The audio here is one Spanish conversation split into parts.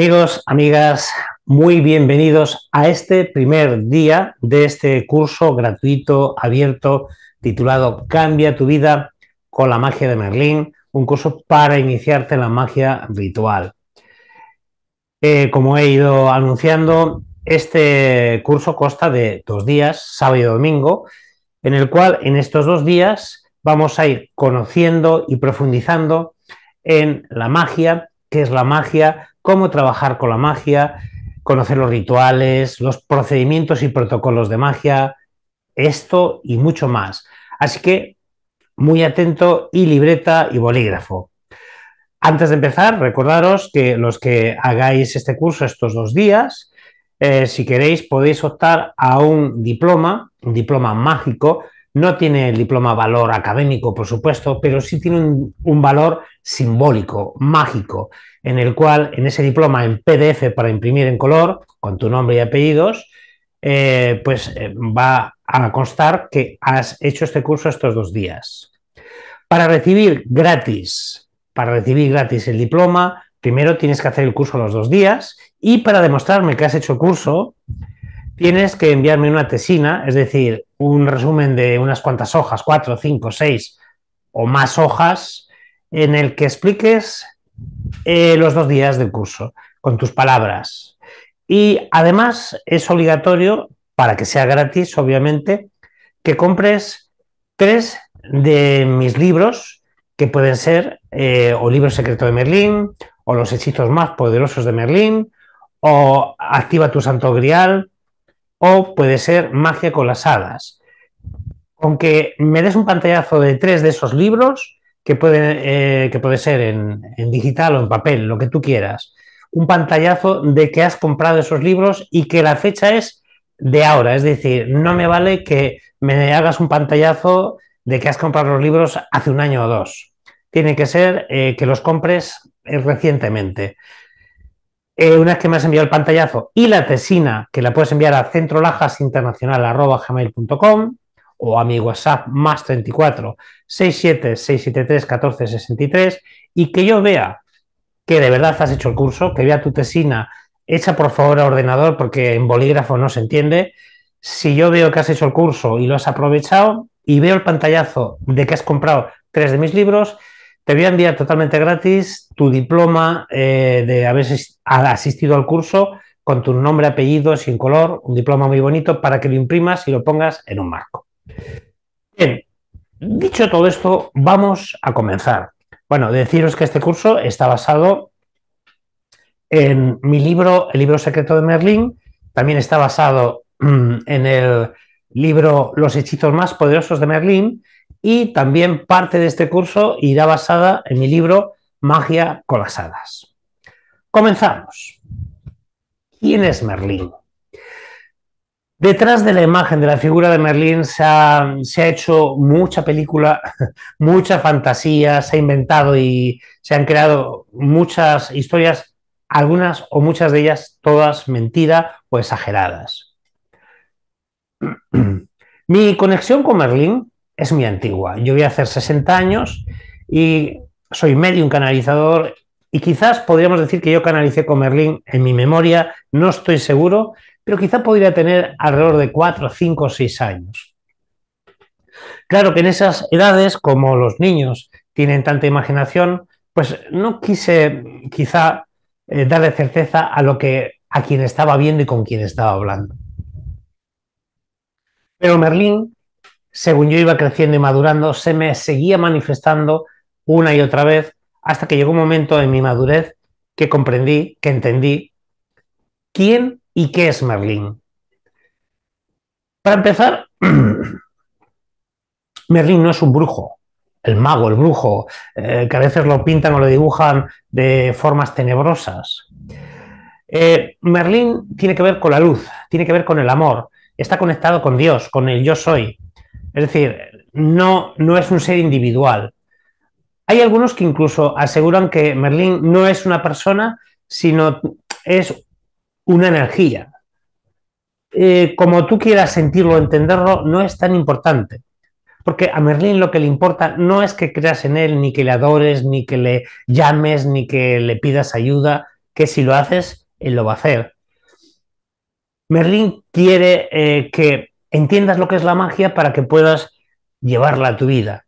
Amigos, amigas, muy bienvenidos a este primer día de este curso gratuito, abierto, titulado Cambia tu vida con la magia de Merlín, un curso para iniciarte en la magia ritual. Eh, como he ido anunciando, este curso consta de dos días, sábado y domingo, en el cual en estos dos días vamos a ir conociendo y profundizando en la magia qué es la magia, cómo trabajar con la magia, conocer los rituales, los procedimientos y protocolos de magia, esto y mucho más. Así que muy atento y libreta y bolígrafo. Antes de empezar, recordaros que los que hagáis este curso estos dos días, eh, si queréis podéis optar a un diploma, un diploma mágico no tiene el diploma valor académico, por supuesto, pero sí tiene un, valor simbólico, mágico, en el cual en ese diploma en PDF para imprimir en color, con tu nombre y apellidos, eh, pues eh, va a constar que has hecho este curso estos dos días. Para recibir gratis, para recibir gratis el diploma, primero tienes que hacer el curso los dos días y para demostrarme que has hecho el curso, tienes que enviarme una tesina, es decir, un resumen de unas cuantas hojas, cuatro, cinco, seis o más hojas, en el que expliques eh, los dos días del curso con tus palabras. Y además es obligatorio, para que sea gratis, obviamente, que compres tres de mis libros, que pueden ser eh, o Libro Secreto de Merlín, o Los Hechizos Más Poderosos de Merlín, o Activa tu Santo Grial, o puede ser Magia con las hadas. Aunque me des un pantallazo de tres de esos libros, que puede, eh, que puede ser en, digital o en papel, lo que tú quieras, un pantallazo de que has comprado esos libros y que la fecha es de ahora. Es decir, no me vale que me hagas un pantallazo de que has comprado los libros hace un año o dos. Tiene que ser eh, que los compres eh, recientemente. Eh, una vez que me has enviado el pantallazo y la tesina, que la puedes enviar a centrolajasinternacional.com o a mi WhatsApp más 34 67 673 1463 y que yo vea que de verdad has hecho el curso, que vea tu tesina hecha por favor a ordenador porque en bolígrafo no se entiende. Si yo veo que has hecho el curso y lo has aprovechado y veo el pantallazo de que has comprado tres de mis libros, te voy a enviar totalmente gratis tu diploma eh, de haber asistido al curso con tu nombre, apellido, sin color, un diploma muy bonito para que lo imprimas y lo pongas en un marco. Bien, dicho todo esto, vamos a comenzar. Bueno, deciros que este curso está basado en mi libro, El libro secreto de Merlín, también está basado mm, en el libro Los hechizos más poderosos de Merlín y también parte de este curso irá basada en mi libro Magia con las hadas. Comenzamos. ¿Quién es Merlín? Detrás de la imagen de la figura de Merlín se ha, hecho mucha película, mucha fantasía, se ha inventado y se han creado muchas historias, algunas o muchas de ellas todas mentiras o exageradas. Mi conexión con Merlín es muy antigua. Yo voy a hacer 60 años y soy medio un canalizador y quizás podríamos decir que yo canalicé con Merlín en mi memoria, no estoy seguro, pero quizá podría tener alrededor de 4, 5 o 6 años. Claro que en esas edades, como los niños tienen tanta imaginación, pues no quise quizá eh, darle certeza a lo que a quien estaba viendo y con quien estaba hablando. Pero Merlín según yo iba creciendo y madurando, se me seguía manifestando una y otra vez hasta que llegó un momento en mi madurez que comprendí, que entendí quién y qué es Merlín. Para empezar, Merlín no es un brujo, el mago, el brujo, eh, que a veces lo pintan o lo dibujan de formas tenebrosas. Eh, Merlín tiene que ver con la luz, tiene que ver con el amor, está conectado con Dios, con el yo soy, es decir, no, no es un ser individual. Hay algunos que incluso aseguran que Merlín no es una persona, sino es una energía. Eh, como tú quieras sentirlo, entenderlo, no es tan importante. Porque a Merlín lo que le importa no es que creas en él, ni que le adores, ni que le llames, ni que le pidas ayuda, que si lo haces, él lo va a hacer. Merlín quiere eh, que entiendas lo que es la magia para que puedas llevarla a tu vida.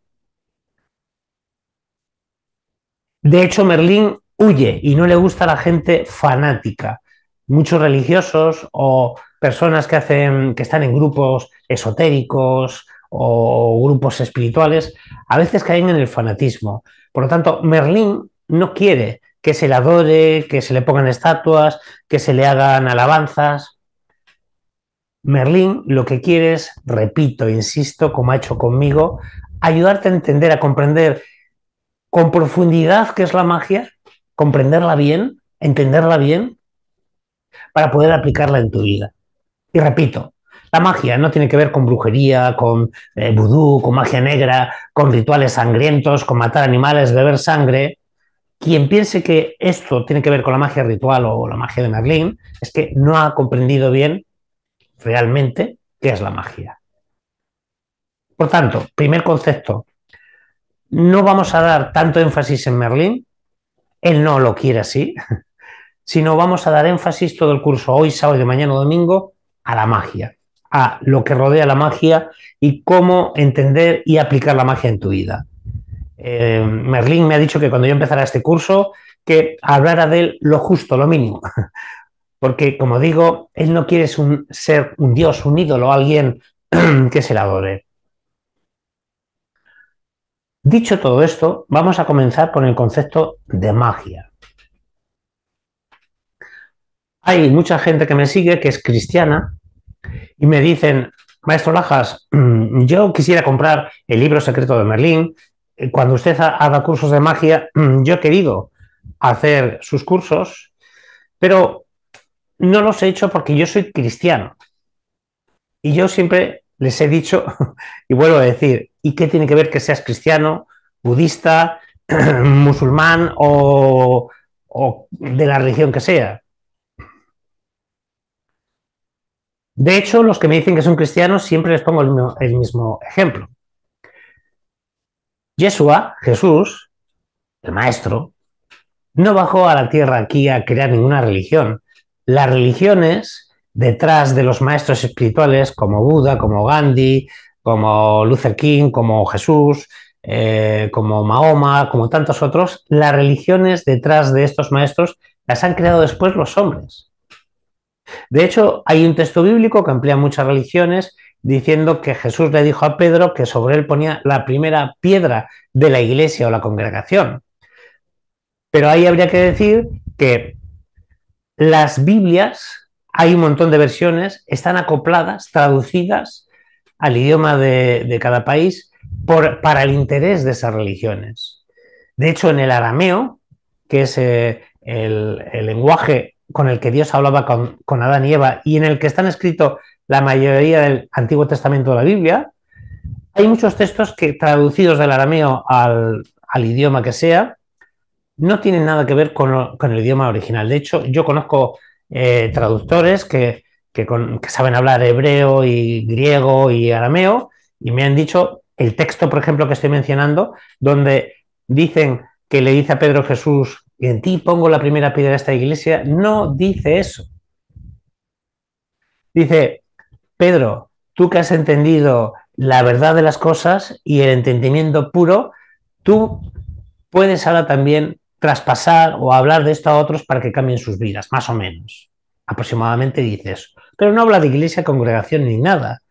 De hecho, Merlín huye y no le gusta a la gente fanática. Muchos religiosos o personas que hacen que están en grupos esotéricos o grupos espirituales a veces caen en el fanatismo. Por lo tanto, Merlín no quiere que se le adore, que se le pongan estatuas, que se le hagan alabanzas. Merlín lo que quieres, repito, insisto, como ha hecho conmigo, ayudarte a entender, a comprender con profundidad qué es la magia, comprenderla bien, entenderla bien, para poder aplicarla en tu vida. Y repito, la magia no tiene que ver con brujería, con eh, vudú, con magia negra, con rituales sangrientos, con matar animales, beber sangre. Quien piense que esto tiene que ver con la magia ritual o la magia de Merlín es que no ha comprendido bien realmente qué es la magia. Por tanto, primer concepto, no vamos a dar tanto énfasis en Merlín, él no lo quiere así, sino vamos a dar énfasis todo el curso hoy, sábado y mañana domingo a la magia, a lo que rodea la magia y cómo entender y aplicar la magia en tu vida. Eh, Merlín me ha dicho que cuando yo empezara este curso, que hablara de él lo justo, lo mínimo, Porque, como digo, él no quiere ser un dios, un ídolo, alguien que se la adore. Dicho todo esto, vamos a comenzar con el concepto de magia. Hay mucha gente que me sigue que es cristiana y me dicen, maestro Lajas, yo quisiera comprar el libro secreto de Merlín. Eh, cuando usted haga cursos de magia, yo he querido hacer sus cursos, pero no los he hecho porque yo soy cristiano. Y yo siempre les he dicho, y vuelvo a decir, ¿y qué tiene que ver que seas cristiano, budista, musulmán o, de la religión que sea? De hecho, los que me dicen que son cristianos siempre les pongo el mismo, el mismo ejemplo. Yeshua, Jesús, el maestro, no bajó a la tierra aquí a crear ninguna religión las religiones, detrás de los maestros espirituales como Buda, como Gandhi, como Luther King, como Jesús, eh, como Mahoma, como tantos otros, las religiones detrás de estos maestros las han creado después los hombres. De hecho, hay un texto bíblico que emplea muchas religiones diciendo que Jesús le dijo a Pedro que sobre él ponía la primera piedra de la iglesia o la congregación. Pero ahí habría que decir que las Biblias, hay un montón de versiones, están acopladas, traducidas al idioma de, cada país para el interés de esas religiones. De hecho, en el arameo, que es eh, el, lenguaje con el que Dios hablaba con, Adán y Eva y en el que están escritos la mayoría del Antiguo Testamento de la Biblia, hay muchos textos que traducidos del arameo al, al idioma que sea, no tiene nada que ver con, el idioma original. De hecho, yo conozco eh, traductores que, saben hablar hebreo y griego y arameo y me han dicho el texto, por ejemplo, que estoy mencionando, donde dicen que le dice a Pedro Jesús, en ti pongo la primera piedra de esta iglesia, no dice eso. Dice, Pedro, tú que has entendido la verdad de las cosas y el entendimiento puro, tú puedes ahora también traspasar o hablar de esto a otros para que cambien sus vidas, más o menos. Aproximadamente dices. Pero no habla de iglesia, congregación ni nada.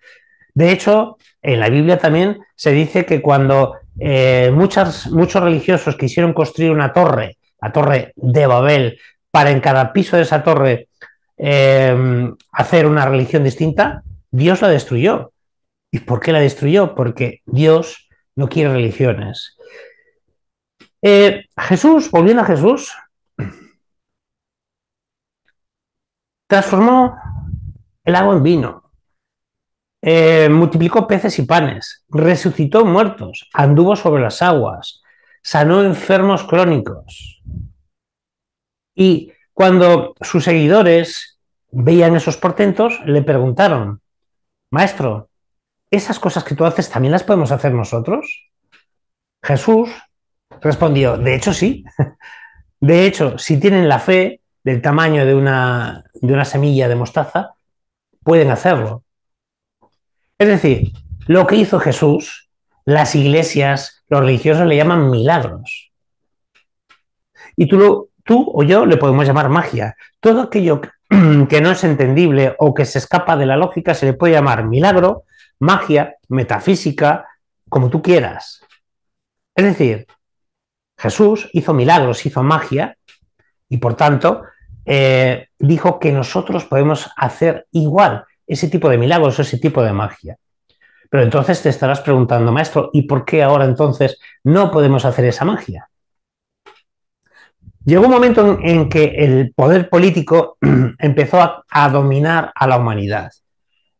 De hecho, en la Biblia también se dice que cuando eh, muchos religiosos quisieron construir una torre, la torre de Babel, para en cada piso de esa torre eh, hacer una religión distinta, Dios la destruyó. ¿Y por qué la destruyó? Porque Dios no quiere religiones. Eh, Jesús, volviendo a Jesús, transformó el agua en vino, eh, multiplicó peces y panes, resucitó muertos, anduvo sobre las aguas, sanó enfermos crónicos. Y cuando sus seguidores veían esos portentos, le preguntaron, Maestro, ¿esas cosas que tú haces también las podemos hacer nosotros? Jesús Respondió, de hecho sí. De hecho, si tienen la fe del tamaño de una, semilla de mostaza, pueden hacerlo. Es decir, lo que hizo Jesús, las iglesias, los religiosos le llaman milagros. Y tú, tú o yo le podemos llamar magia. Todo aquello que no es entendible o que se escapa de la lógica se le puede llamar milagro, magia, metafísica, como tú quieras. Es decir, Jesús hizo milagros, hizo magia y por tanto eh, dijo que nosotros podemos hacer igual ese tipo de milagros, ese tipo de magia. Pero entonces te estarás preguntando, maestro, ¿y por qué ahora entonces no podemos hacer esa magia? Llegó un momento en, que el poder político empezó a, dominar a la humanidad,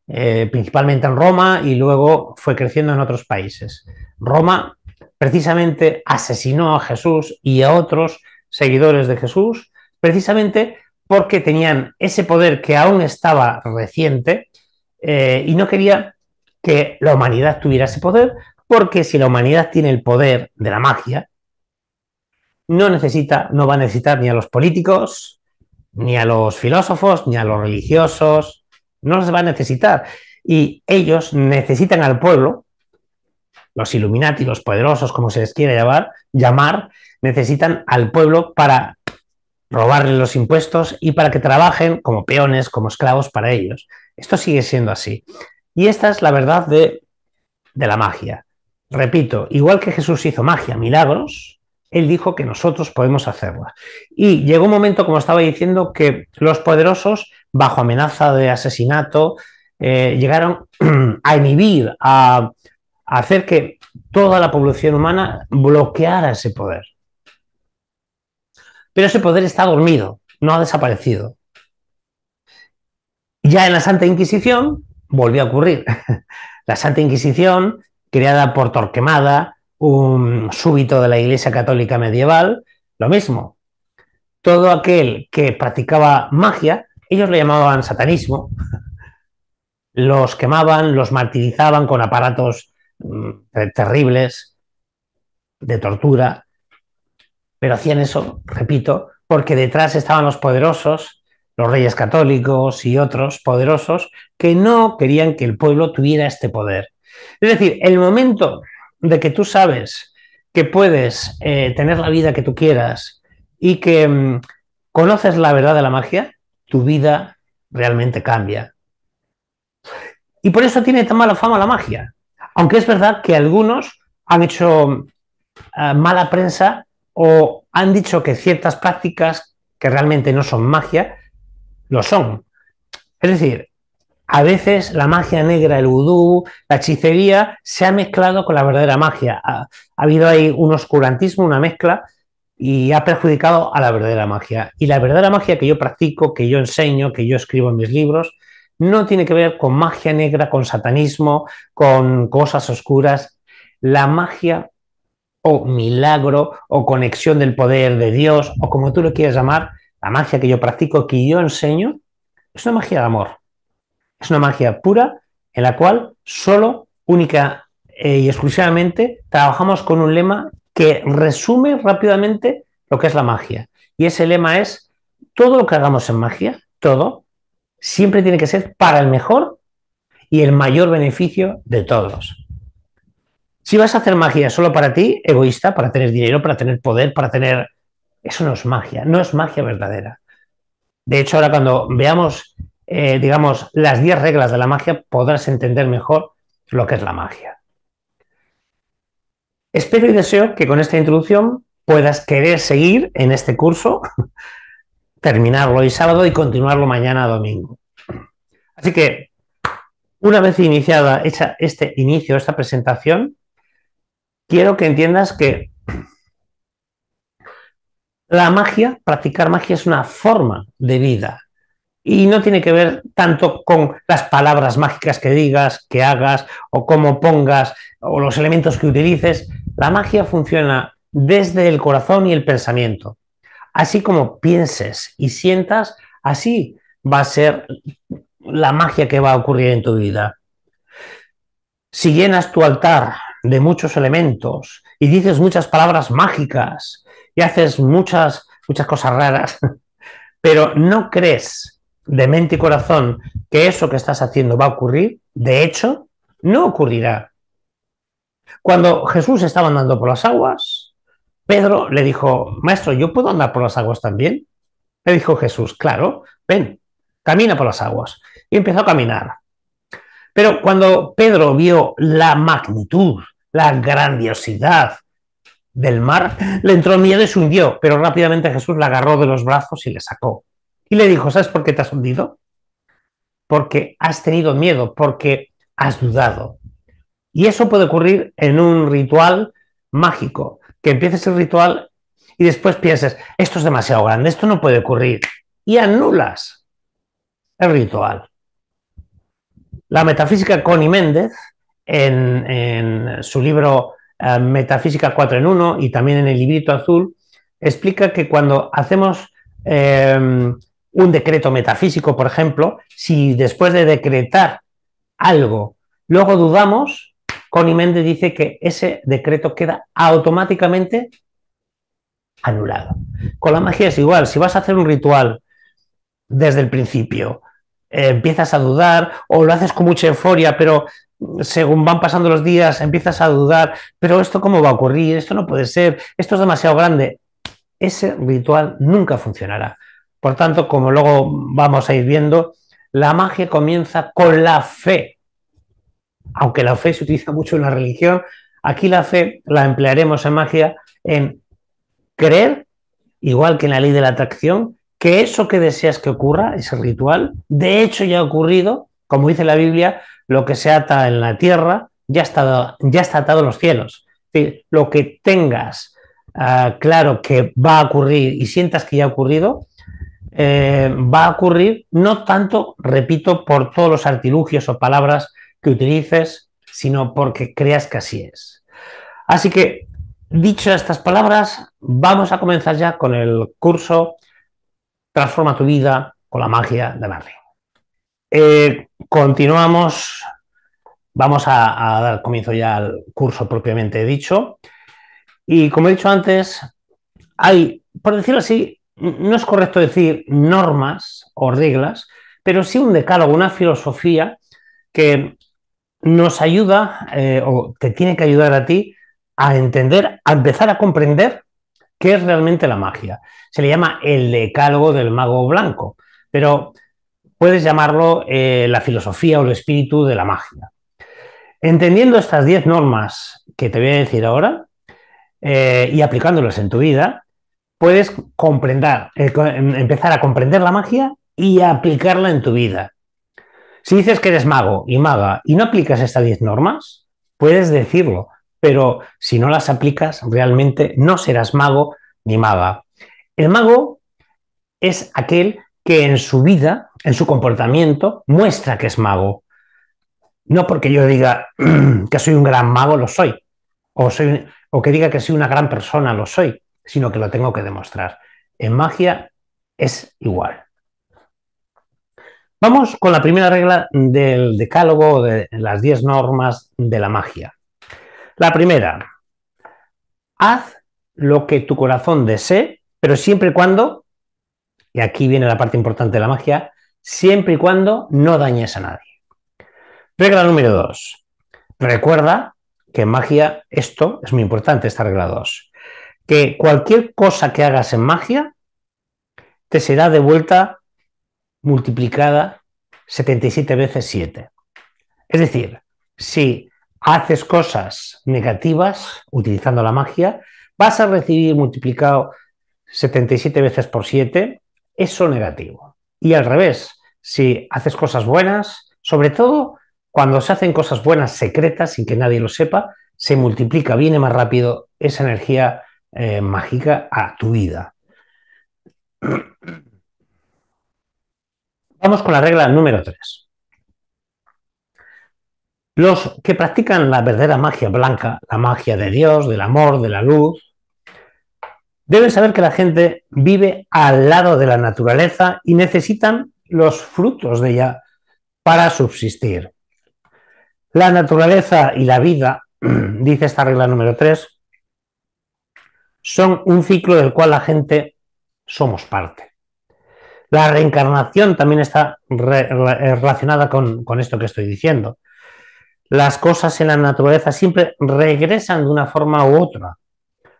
eh, principalmente en Roma y luego fue creciendo en otros países. Roma precisamente asesinó a Jesús y a otros seguidores de Jesús, precisamente porque tenían ese poder que aún estaba reciente eh, y no quería que la humanidad tuviera ese poder, porque si la humanidad tiene el poder de la magia, no necesita, no va a necesitar ni a los políticos, ni a los filósofos, ni a los religiosos, no los va a necesitar. Y ellos necesitan al pueblo los Illuminati, los poderosos, como se les quiere llamar, llamar, necesitan al pueblo para robarle los impuestos y para que trabajen como peones, como esclavos para ellos. Esto sigue siendo así. Y esta es la verdad de, la magia. Repito, igual que Jesús hizo magia, milagros, él dijo que nosotros podemos hacerla. Y llegó un momento, como estaba diciendo, que los poderosos, bajo amenaza de asesinato, eh, llegaron a inhibir, a hacer que toda la población humana bloqueara ese poder. Pero ese poder está dormido, no ha desaparecido. Ya en la Santa Inquisición volvió a ocurrir. La Santa Inquisición, creada por Torquemada, un súbito de la Iglesia Católica medieval, lo mismo. Todo aquel que practicaba magia, ellos lo llamaban satanismo, los quemaban, los martirizaban con aparatos terribles, de tortura, pero hacían eso, repito, porque detrás estaban los poderosos, los reyes católicos y otros poderosos, que no querían que el pueblo tuviera este poder. Es decir, el momento de que tú sabes que puedes eh, tener la vida que tú quieras y que mm, conoces la verdad de la magia, tu vida realmente cambia. Y por eso tiene tan mala fama la magia, aunque es verdad que algunos han hecho eh, mala prensa o han dicho que ciertas prácticas que realmente no son magia, lo son. Es decir, a veces la magia negra, el vudú, la hechicería se ha mezclado con la verdadera magia. ha habido ahí un oscurantismo, una mezcla, y ha perjudicado a la verdadera magia. Y la verdadera magia que yo practico, que yo enseño, que yo escribo en mis libros, no tiene que ver con magia negra, con satanismo, con cosas oscuras. La magia o milagro o conexión del poder de Dios o como tú lo quieras llamar, la magia que yo practico, que yo enseño, es una magia de amor. Es una magia pura en la cual solo, única eh, y exclusivamente trabajamos con un lema que resume rápidamente lo que es la magia. Y ese lema es, todo lo que hagamos en magia, todo, siempre tiene que ser para el mejor y el mayor beneficio de todos. Si vas a hacer magia solo para ti, egoísta, para tener dinero, para tener poder, para tener... Eso no es magia, no es magia verdadera. De hecho, ahora cuando veamos, eh, digamos, las 10 reglas de la magia, podrás entender mejor lo que es la magia. Espero y deseo que con esta introducción puedas querer seguir en este curso terminarlo hoy sábado y continuarlo mañana domingo. Así que, una vez iniciada hecha este inicio, esta presentación, quiero que entiendas que la magia, practicar magia es una forma de vida y no tiene que ver tanto con las palabras mágicas que digas, que hagas o cómo pongas o los elementos que utilices. La magia funciona desde el corazón y el pensamiento. Así como pienses y sientas, así va a ser la magia que va a ocurrir en tu vida. Si llenas tu altar de muchos elementos y dices muchas palabras mágicas y haces muchas, muchas cosas raras, pero no crees de mente y corazón que eso que estás haciendo va a ocurrir, de hecho, no ocurrirá. Cuando Jesús estaba andando por las aguas, Pedro le dijo, Maestro, ¿yo puedo andar por las aguas también? Le dijo Jesús, claro, ven, camina por las aguas. Y empezó a caminar. Pero cuando Pedro vio la magnitud, la grandiosidad del mar, le entró miedo y se hundió, pero rápidamente Jesús la agarró de los brazos y le sacó. Y le dijo, ¿sabes por qué te has hundido? Porque has tenido miedo, porque has dudado. Y eso puede ocurrir en un ritual mágico, que empieces el ritual y después pienses, esto es demasiado grande, esto no puede ocurrir, y anulas el ritual. La metafísica Connie Méndez, en, su libro eh, Metafísica 4 en 1 y también en el librito azul, explica que cuando hacemos em, un decreto metafísico, por ejemplo, si después de decretar algo, luego dudamos, Connie Méndez dice que ese decreto queda automáticamente anulado. Con la magia es igual, si vas a hacer un ritual desde el principio, eh, empiezas a dudar o lo haces con mucha euforia, pero según van pasando los días empiezas a dudar, pero esto cómo va a ocurrir, esto no puede ser, esto es demasiado grande. Ese ritual nunca funcionará. Por tanto, como luego vamos a ir viendo, la magia comienza con la fe aunque la fe se utiliza mucho en la religión, aquí la fe la emplearemos en magia en creer, igual que en la ley de la atracción, que eso que deseas que ocurra, ese ritual, de hecho ya ha ocurrido, como dice la Biblia, lo que se ata en la tierra ya está, ya está atado en los cielos. lo que tengas ah, claro que va a ocurrir y sientas que ya ha ocurrido, eh, va a ocurrir no tanto, repito, por todos los artilugios o palabras que utilices, sino porque creas que así es. Así que, dicho estas palabras, vamos a comenzar ya con el curso Transforma tu vida con la magia de Marie. Eh, continuamos, vamos a, a dar comienzo ya al curso propiamente dicho. Y como he dicho antes, hay, por decirlo así, no es correcto decir normas o reglas, pero sí un decálogo, una filosofía que nos ayuda eh, o te tiene que ayudar a ti a entender, a empezar a comprender qué es realmente la magia. Se le llama el decálogo del mago blanco, pero puedes llamarlo eh, la filosofía o el espíritu de la magia. Entendiendo estas 10 normas que te voy a decir ahora eh, y aplicándolas en tu vida, puedes comprender, em, empezar a comprender la magia y aplicarla en tu vida. Si dices que eres mago y maga y no aplicas estas 10 normas, puedes decirlo, pero si no las aplicas, realmente no serás mago ni maga. El mago es aquel que en su vida, en su comportamiento, muestra que es mago. No porque yo diga que soy un gran mago, lo soy. O, soy, o que diga que soy una gran persona, lo soy. Sino que lo tengo que demostrar. En magia es igual. Vamos con la primera regla del decálogo de las 10 normas de la magia. La primera, haz lo que tu corazón desee, pero siempre y cuando, y aquí viene la parte importante de la magia, siempre y cuando no dañes a nadie. Regla número 2. Recuerda que en magia esto es muy importante, esta regla 2, que cualquier cosa que hagas en magia te será devuelta multiplicada 77 veces 7. Es decir, si haces cosas negativas utilizando la magia, vas a recibir multiplicado 77 veces por 7 eso negativo. Y al revés, si haces cosas buenas, sobre todo cuando se hacen cosas buenas secretas sin que nadie lo sepa, se multiplica, viene más rápido esa energía eh, mágica a tu vida. Vamos con la regla número 3. Los que practican la verdadera magia blanca, la magia de Dios, del amor, de la luz, deben saber que la gente vive al lado de la naturaleza y necesitan los frutos de ella para subsistir. La naturaleza y la vida, dice esta regla número 3, son un ciclo del cual la gente somos parte. La reencarnación también está eh, relacionada con, esto que estoy diciendo. Las cosas en la naturaleza siempre regresan de una forma u otra.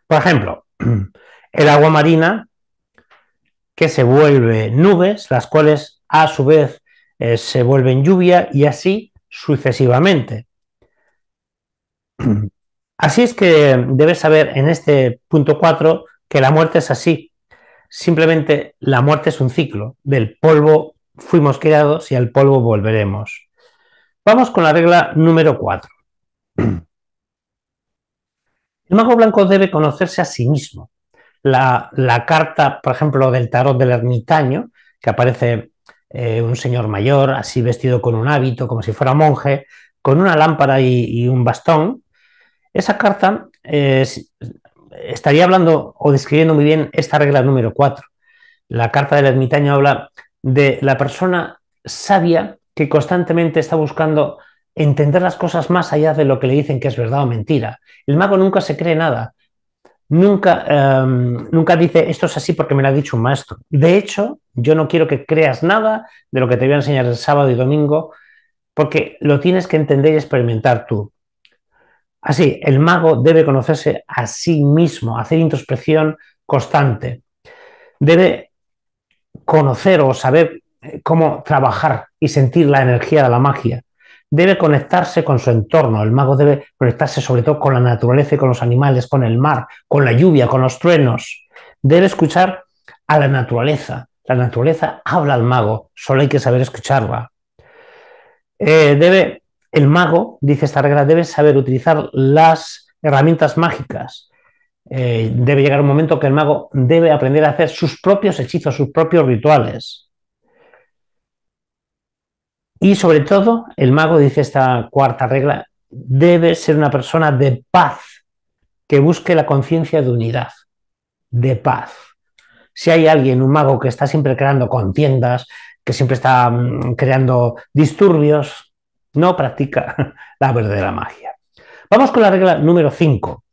Por ejemplo, el agua marina que se vuelve nubes, las cuales a su vez eh, se vuelven lluvia y así sucesivamente. Así es que debes saber en este punto 4 que la muerte es así, Simplemente la muerte es un ciclo. Del polvo fuimos creados y al polvo volveremos. Vamos con la regla número 4. El mago blanco debe conocerse a sí mismo. La, carta, por ejemplo, del tarot del ermitaño, que aparece eh, un señor mayor, así vestido con un hábito, como si fuera monje, con una lámpara y, un bastón, esa carta es... Eh, estaría hablando o describiendo muy bien esta regla número 4. La carta del ermitaño habla de la persona sabia que constantemente está buscando entender las cosas más allá de lo que le dicen que es verdad o mentira. El mago nunca se cree nada. Nunca, em, nunca dice esto es así porque me lo ha dicho un maestro. De hecho, yo no quiero que creas nada de lo que te voy a enseñar el sábado y domingo porque lo tienes que entender y experimentar tú. Así, el mago debe conocerse a sí mismo, hacer introspección constante. Debe conocer o saber eh, cómo trabajar y sentir la energía de la magia. Debe conectarse con su entorno. El mago debe conectarse sobre todo con la naturaleza y con los animales, con el mar, con la lluvia, con los truenos. Debe escuchar a la naturaleza. La naturaleza habla al mago, solo hay que saber escucharla. Eh, debe el mago, dice esta regla, debe saber utilizar las herramientas mágicas. Eh, debe llegar un momento que el mago debe aprender a hacer sus propios hechizos, sus propios rituales. Y sobre todo, el mago, dice esta cuarta regla, debe ser una persona de paz, que busque la conciencia de unidad, de paz. Si hay alguien, un mago, que está siempre creando contiendas, que siempre está mm, creando disturbios, no practica la verdadera magia. Vamos con la regla número 5.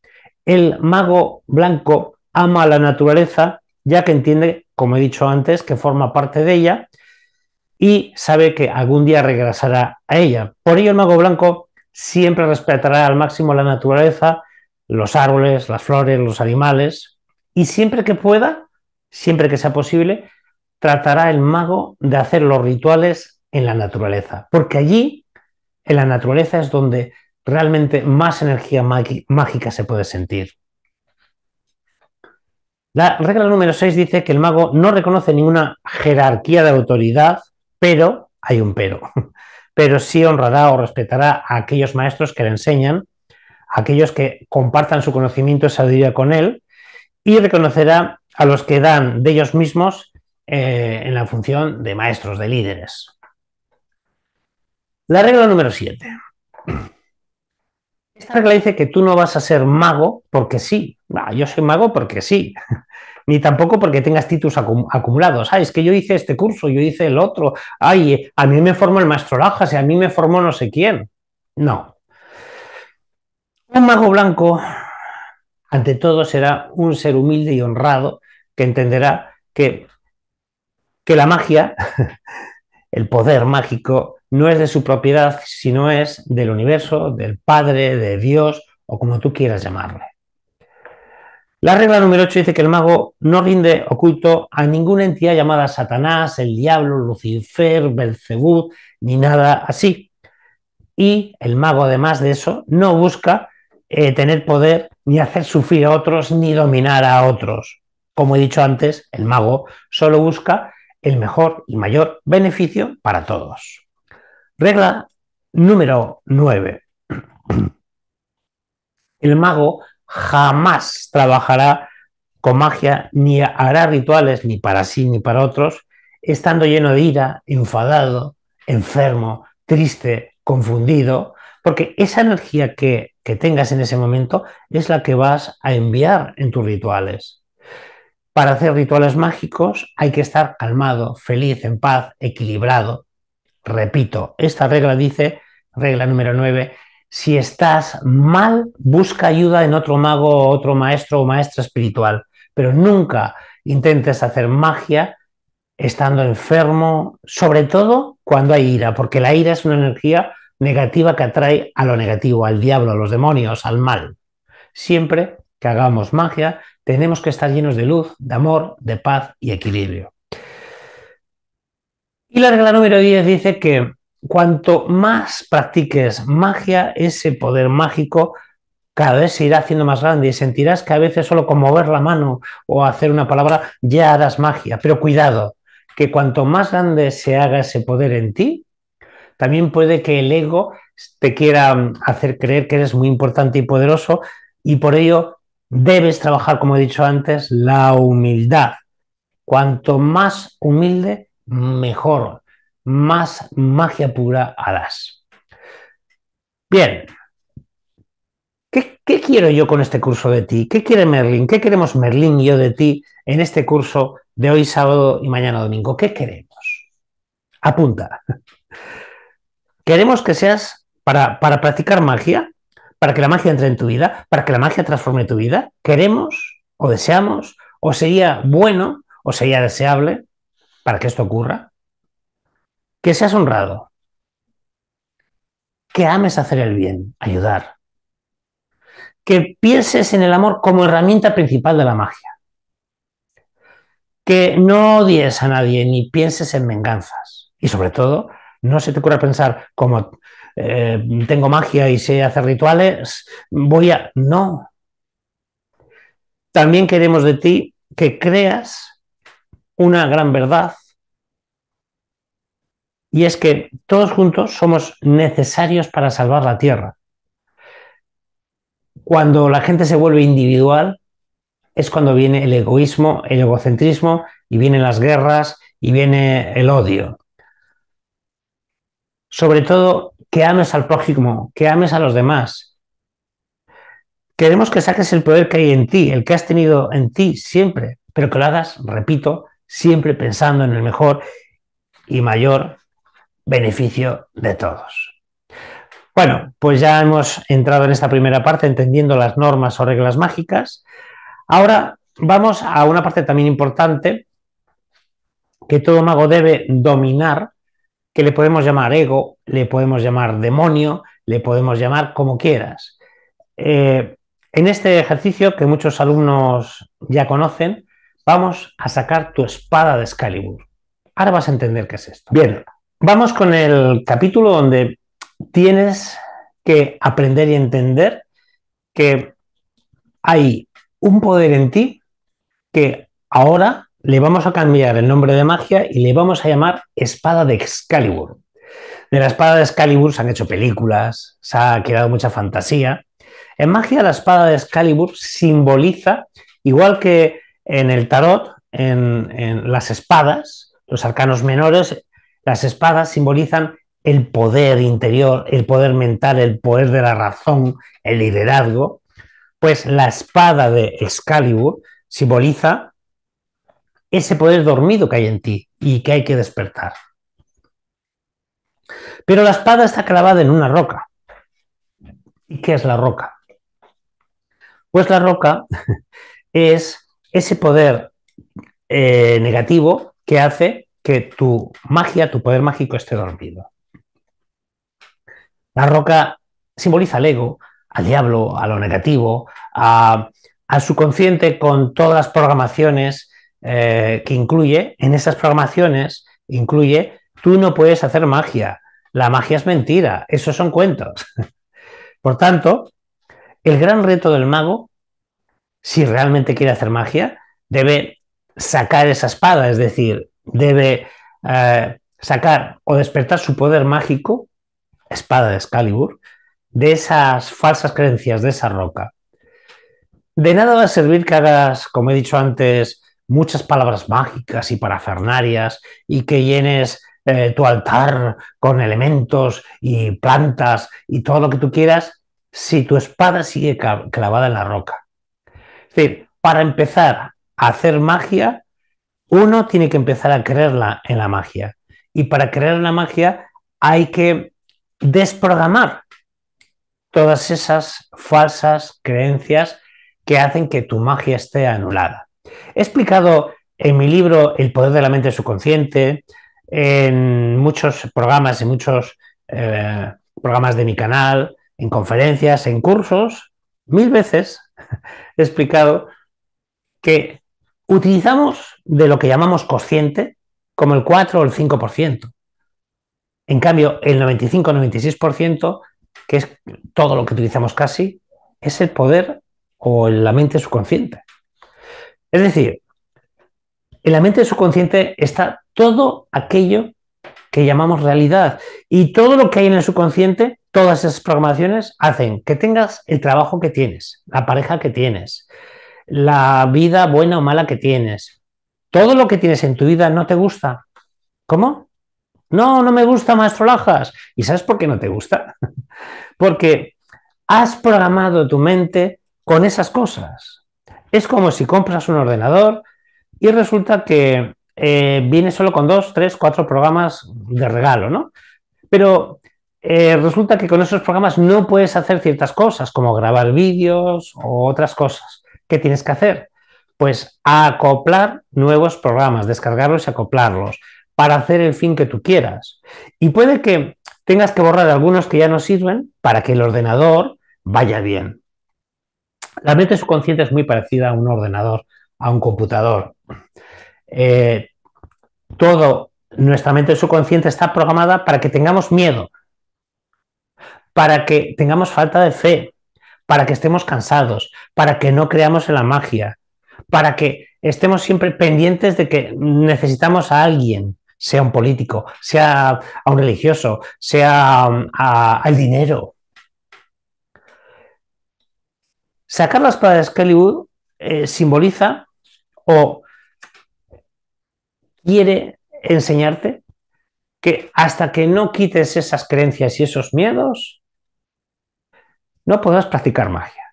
El mago blanco ama la naturaleza ya que entiende, como he dicho antes, que forma parte de ella y sabe que algún día regresará a ella. Por ello el mago blanco siempre respetará al máximo la naturaleza, los árboles, las flores, los animales y siempre que pueda, siempre que sea posible, tratará el mago de hacer los rituales en la naturaleza, porque allí en la naturaleza es donde realmente más energía mágica se puede sentir. La regla número 6 dice que el mago no reconoce ninguna jerarquía de autoridad, pero, hay un pero, pero sí honrará o respetará a aquellos maestros que le enseñan, a aquellos que compartan su conocimiento y sabiduría con él, y reconocerá a los que dan de ellos mismos eh, en la función de maestros, de líderes. La regla número 7. Esta regla dice que tú no vas a ser mago porque sí. Ah, yo soy mago porque sí. Ni tampoco porque tengas títulos acumulados. Ah, es que yo hice este curso, yo hice el otro. Ay, a mí me formó el maestro Lajas y a mí me formó no sé quién. No. Un mago blanco, ante todo, será un ser humilde y honrado que entenderá que, que la magia, el poder mágico, no es de su propiedad, sino es del universo, del Padre, de Dios o como tú quieras llamarle. La regla número 8 dice que el mago no rinde oculto a ninguna entidad llamada Satanás, el diablo, Lucifer, Belcebú, ni nada así. Y el mago, además de eso, no busca eh, tener poder, ni hacer sufrir a otros, ni dominar a otros. Como he dicho antes, el mago solo busca el mejor y mayor beneficio para todos. Regla número 9. El mago jamás trabajará con magia, ni hará rituales ni para sí ni para otros, estando lleno de ira, enfadado, enfermo, triste, confundido, porque esa energía que, que, tengas en ese momento es la que vas a enviar en tus rituales. Para hacer rituales mágicos hay que estar calmado, feliz, en paz, equilibrado, Repito, esta regla dice, regla número 9, si estás mal, busca ayuda en otro mago, otro maestro o maestra espiritual, pero nunca intentes hacer magia estando enfermo, sobre todo cuando hay ira, porque la ira es una energía negativa que atrae a lo negativo, al diablo, a los demonios, al mal. Siempre que hagamos magia, tenemos que estar llenos de luz, de amor, de paz y equilibrio. Y la regla número 10 dice que cuanto más practiques magia, ese poder mágico cada vez se irá haciendo más grande y sentirás que a veces solo con mover la mano o hacer una palabra ya harás magia. Pero cuidado, que cuanto más grande se haga ese poder en ti, también puede que el ego te quiera mm, hacer creer que eres muy importante y poderoso y por ello debes trabajar, como he dicho antes, la humildad. Cuanto más humilde, mejor, más magia pura harás. Bien, ¿Qué, quiero yo con este curso de ti? ¿Qué quiere Merlín? ¿Qué queremos Merlín y yo de ti en este curso de hoy sábado y mañana domingo? ¿Qué queremos? Apunta. Queremos que seas para, para practicar magia, para que la magia entre en tu vida, para que la magia transforme tu vida. Queremos o deseamos o sería bueno o sería deseable para que esto ocurra, que seas honrado, que ames hacer el bien, ayudar, que pienses en el amor como herramienta principal de la magia, que no odies a nadie ni pienses en venganzas y sobre todo no se te ocurra pensar como eh, tengo magia y sé hacer rituales, voy a... No. También queremos de ti que creas una gran verdad y es que todos juntos somos necesarios para salvar la Tierra. Cuando la gente se vuelve individual es cuando viene el egoísmo, el egocentrismo y vienen las guerras y viene el odio. Sobre todo, que ames al prójimo, que ames a los demás. Queremos que saques el poder que hay en ti, el que has tenido en ti siempre, pero que lo hagas, repito, siempre pensando en el mejor y mayor beneficio de todos. Bueno, pues ya hemos entrado en esta primera parte entendiendo las normas o reglas mágicas. Ahora vamos a una parte también importante que todo mago debe dominar, que le podemos llamar ego, le podemos llamar demonio, le podemos llamar como quieras. Eh, en este ejercicio que muchos alumnos ya conocen, Vamos a sacar tu espada de Excalibur. Ahora vas a entender qué es esto. Bien, vamos con el capítulo donde tienes que aprender y entender que hay un poder en ti que ahora le vamos a cambiar el nombre de magia y le vamos a llamar espada de Excalibur. De la espada de Excalibur se han hecho películas, se ha creado mucha fantasía. En magia la espada de Excalibur simboliza, igual que en el tarot, en, las espadas, los arcanos menores, las espadas simbolizan el poder interior, el poder mental, el poder de la razón, el liderazgo, pues la espada de Excalibur simboliza ese poder dormido que hay en ti y que hay que despertar. Pero la espada está clavada en una roca. ¿Y qué es la roca? Pues la roca es ese poder eh, negativo que hace que tu magia, tu poder mágico esté dormido. La roca simboliza al ego, al diablo, a lo negativo, a, su subconsciente con todas las programaciones eh, que incluye. En esas programaciones incluye, tú no puedes hacer magia, la magia es mentira, esos son cuentos. Por tanto, el gran reto del mago si realmente quiere hacer magia, debe sacar esa espada, es decir, debe eh, sacar o despertar su poder mágico, espada de Excalibur, de esas falsas creencias, de esa roca. De nada va a servir que hagas, como he dicho antes, muchas palabras mágicas y parafernarias y que llenes eh, tu altar con elementos y plantas y todo lo que tú quieras si tu espada sigue clavada en la roca. Es decir, para empezar a hacer magia, uno tiene que empezar a creerla en la magia. Y para creer en la magia hay que desprogramar todas esas falsas creencias que hacen que tu magia esté anulada. He explicado en mi libro El poder de la mente subconsciente, en muchos programas, y muchos eh, programas de mi canal, en conferencias, en cursos, mil veces He explicado que utilizamos de lo que llamamos consciente como el 4 o el 5%. En cambio, el 95-96%, o que es todo lo que utilizamos casi, es el poder o la mente subconsciente. Es decir, en la mente subconsciente está todo aquello que llamamos realidad y todo lo que hay en el subconsciente todas esas programaciones hacen que tengas el trabajo que tienes, la pareja que tienes, la vida buena o mala que tienes. Todo lo que tienes en tu vida no te gusta. ¿Cómo? No, no me gusta, maestro Lajas. ¿Y sabes por qué no te gusta? Porque has programado tu mente con esas cosas. Es como si compras un ordenador y resulta que eh, viene solo con dos, tres, cuatro programas de regalo, ¿no? Pero eh, resulta que con esos programas no puedes hacer ciertas cosas, como grabar vídeos o otras cosas. ¿Qué tienes que hacer? Pues acoplar nuevos programas, descargarlos y acoplarlos para hacer el fin que tú quieras. Y puede que tengas que borrar algunos que ya no sirven para que el ordenador vaya bien. La mente subconsciente es muy parecida a un ordenador, a un computador. Eh, todo nuestra mente subconsciente está programada para que tengamos miedo, para que tengamos falta de fe, para que estemos cansados, para que no creamos en la magia, para que estemos siempre pendientes de que necesitamos a alguien, sea un político, sea a un religioso, sea um, al dinero. Sacar las palabras de Skellywood eh, simboliza o quiere enseñarte que hasta que no quites esas creencias y esos miedos, no podrás practicar magia.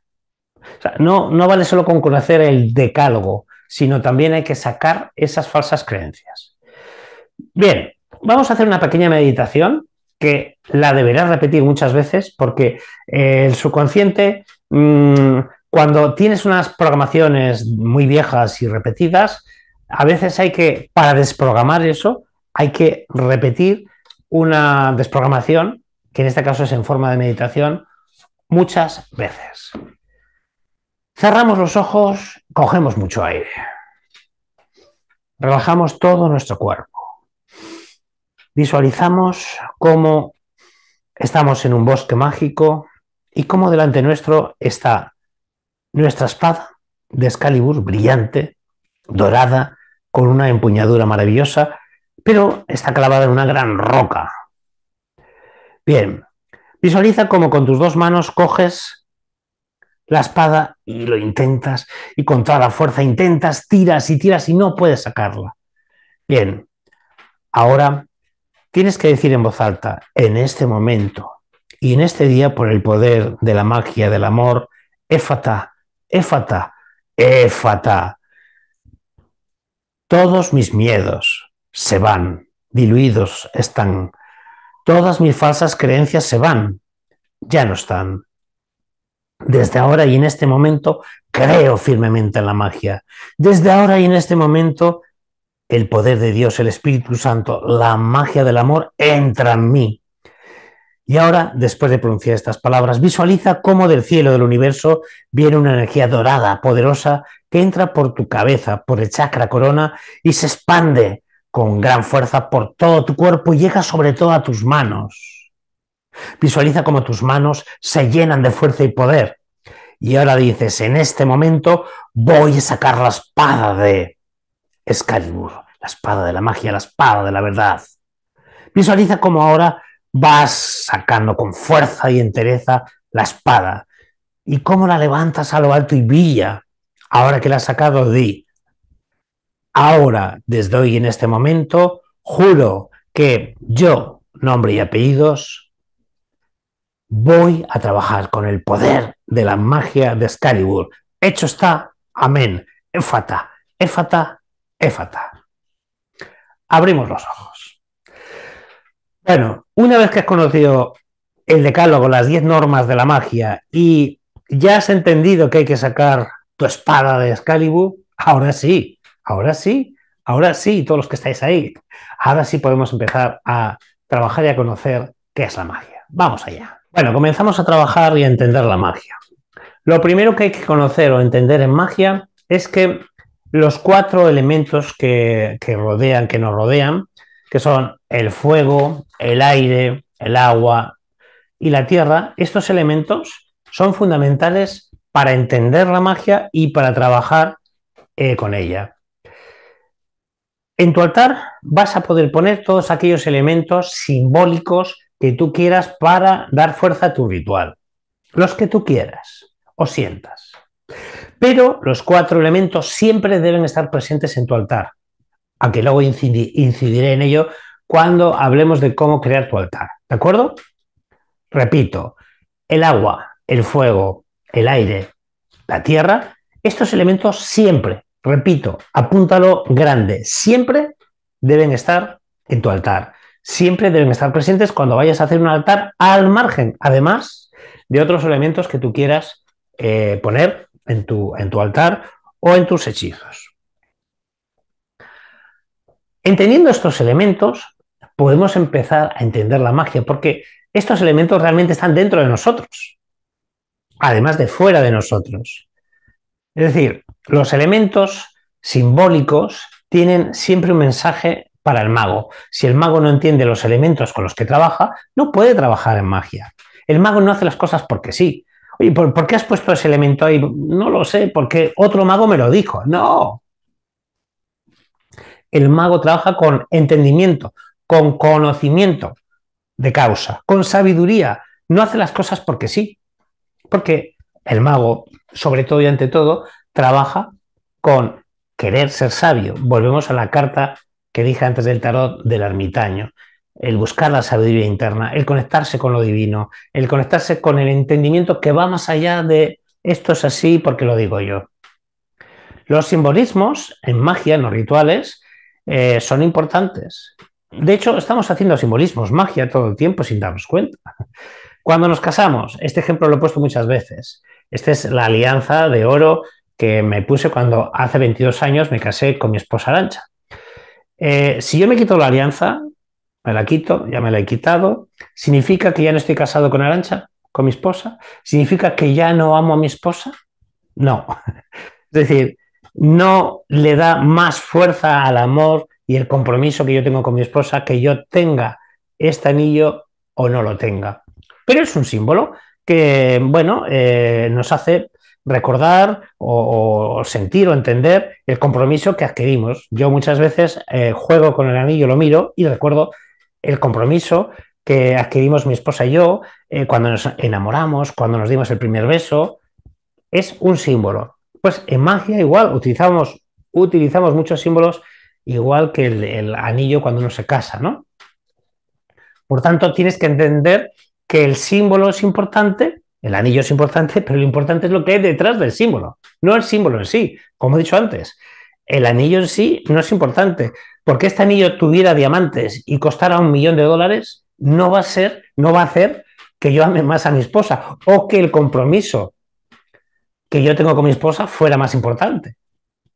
no, no vale solo con conocer el decálogo, sino también hay que sacar esas falsas creencias. Bien, vamos a hacer una pequeña meditación que la deberás repetir muchas veces porque eh, el subconsciente, mm, cuando tienes unas programaciones muy viejas y repetidas, a veces hay que, para desprogramar eso, hay que repetir una desprogramación, que en este caso es en forma de meditación, muchas veces. Cerramos los ojos, cogemos mucho aire. Relajamos todo nuestro cuerpo. Visualizamos cómo estamos en un bosque mágico y cómo delante nuestro está nuestra espada de Excalibur, brillante, dorada, con una empuñadura maravillosa, pero está clavada en una gran roca. Bien, Visualiza cómo con tus dos manos coges la espada y lo intentas y con toda la fuerza intentas, tiras y tiras y no puedes sacarla. Bien, ahora tienes que decir en voz alta, en este momento y en este día por el poder de la magia del amor, éfata, éfata, éfata. Todos mis miedos se van, diluidos están Todas mis falsas creencias se van, ya no están. Desde ahora y en este momento creo firmemente en la magia. Desde ahora y en este momento el poder de Dios, el Espíritu Santo, la magia del amor entra en mí. Y ahora, después de pronunciar estas palabras, visualiza cómo del cielo del universo viene una energía dorada, poderosa, que entra por tu cabeza, por el chakra corona y se expande con gran fuerza por todo tu cuerpo y llega sobre todo a tus manos. Visualiza cómo tus manos se llenan de fuerza y poder. Y ahora dices, en este momento voy a sacar la espada de Excalibur, la espada de la magia, la espada de la verdad. Visualiza cómo ahora vas sacando con fuerza y entereza la espada y cómo la levantas a lo alto y brilla. Ahora que la has sacado, di, ahora, desde hoy en este momento, juro que yo, nombre y apellidos, voy a trabajar con el poder de la magia de Excalibur. Hecho está, amén. Éfata, éfata, éfata. Abrimos los ojos. Bueno, una vez que has conocido el decálogo, las 10 normas de la magia y ya has entendido que hay que sacar tu espada de Excalibur, ahora sí, ahora sí, ahora sí, todos los que estáis ahí, ahora sí podemos empezar a trabajar y a conocer qué es la magia. Vamos allá. Bueno, comenzamos a trabajar y a entender la magia. Lo primero que hay que conocer o entender en magia es que los cuatro elementos que, rodean, que nos rodean, que son el fuego, el aire, el agua y la tierra, estos elementos son fundamentales para entender la magia y para trabajar eh, con ella. En tu altar vas a poder poner todos aquellos elementos simbólicos que tú quieras para dar fuerza a tu ritual. Los que tú quieras o sientas. Pero los cuatro elementos siempre deben estar presentes en tu altar, aunque luego incidiré en ello cuando hablemos de cómo crear tu altar. ¿De acuerdo? Repito, el agua, el fuego, el aire, la tierra, estos elementos siempre repito, apúntalo grande, siempre deben estar en tu altar, siempre deben estar presentes cuando vayas a hacer un altar al margen, además de otros elementos que tú quieras eh, poner en tu, en tu altar o en tus hechizos. Entendiendo estos elementos, podemos empezar a entender la magia, porque estos elementos realmente están dentro de nosotros, además de fuera de nosotros. Es decir, los elementos simbólicos tienen siempre un mensaje para el mago. Si el mago no entiende los elementos con los que trabaja, no puede trabajar en magia. El mago no hace las cosas porque sí. Oye, ¿por, qué has puesto ese elemento ahí? No lo sé, porque otro mago me lo dijo. No. El mago trabaja con entendimiento, con conocimiento de causa, con sabiduría. No hace las cosas porque sí. Porque el mago, sobre todo y ante todo, trabaja con querer ser sabio. Volvemos a la carta que dije antes del tarot del ermitaño. El buscar la sabiduría interna, el conectarse con lo divino, el conectarse con el entendimiento que va más allá de esto es así porque lo digo yo. Los simbolismos en magia, en los rituales, eh, son importantes. De hecho, estamos haciendo simbolismos, magia todo el tiempo sin darnos cuenta. Cuando nos casamos, este ejemplo lo he puesto muchas veces. Esta es la alianza de oro que me puse cuando hace 22 años me casé con mi esposa Arancha. Eh, si yo me quito la alianza, me la quito, ya me la he quitado, significa que ya no estoy casado con Arancha, con mi esposa, significa que ya no amo a mi esposa. No, es decir, no le da más fuerza al amor y el compromiso que yo tengo con mi esposa que yo tenga este anillo o no lo tenga. Pero es un símbolo que, bueno, eh, nos hace recordar o, sentir o entender el compromiso que adquirimos. Yo muchas veces eh, juego con el anillo, lo miro y recuerdo el compromiso que adquirimos mi esposa y yo eh, cuando nos enamoramos, cuando nos dimos el primer beso. Es un símbolo. Pues en magia igual, utilizamos, utilizamos muchos símbolos igual que el, el anillo cuando uno se casa, ¿no? Por tanto, tienes que entender que el símbolo es importante el anillo es importante, pero lo importante es lo que hay detrás del símbolo, no el símbolo en sí. Como he dicho antes, el anillo en sí no es importante. Porque este anillo tuviera diamantes y costara un millón de dólares, no va a ser, no va a hacer que yo ame más a mi esposa o que el compromiso que yo tengo con mi esposa fuera más importante.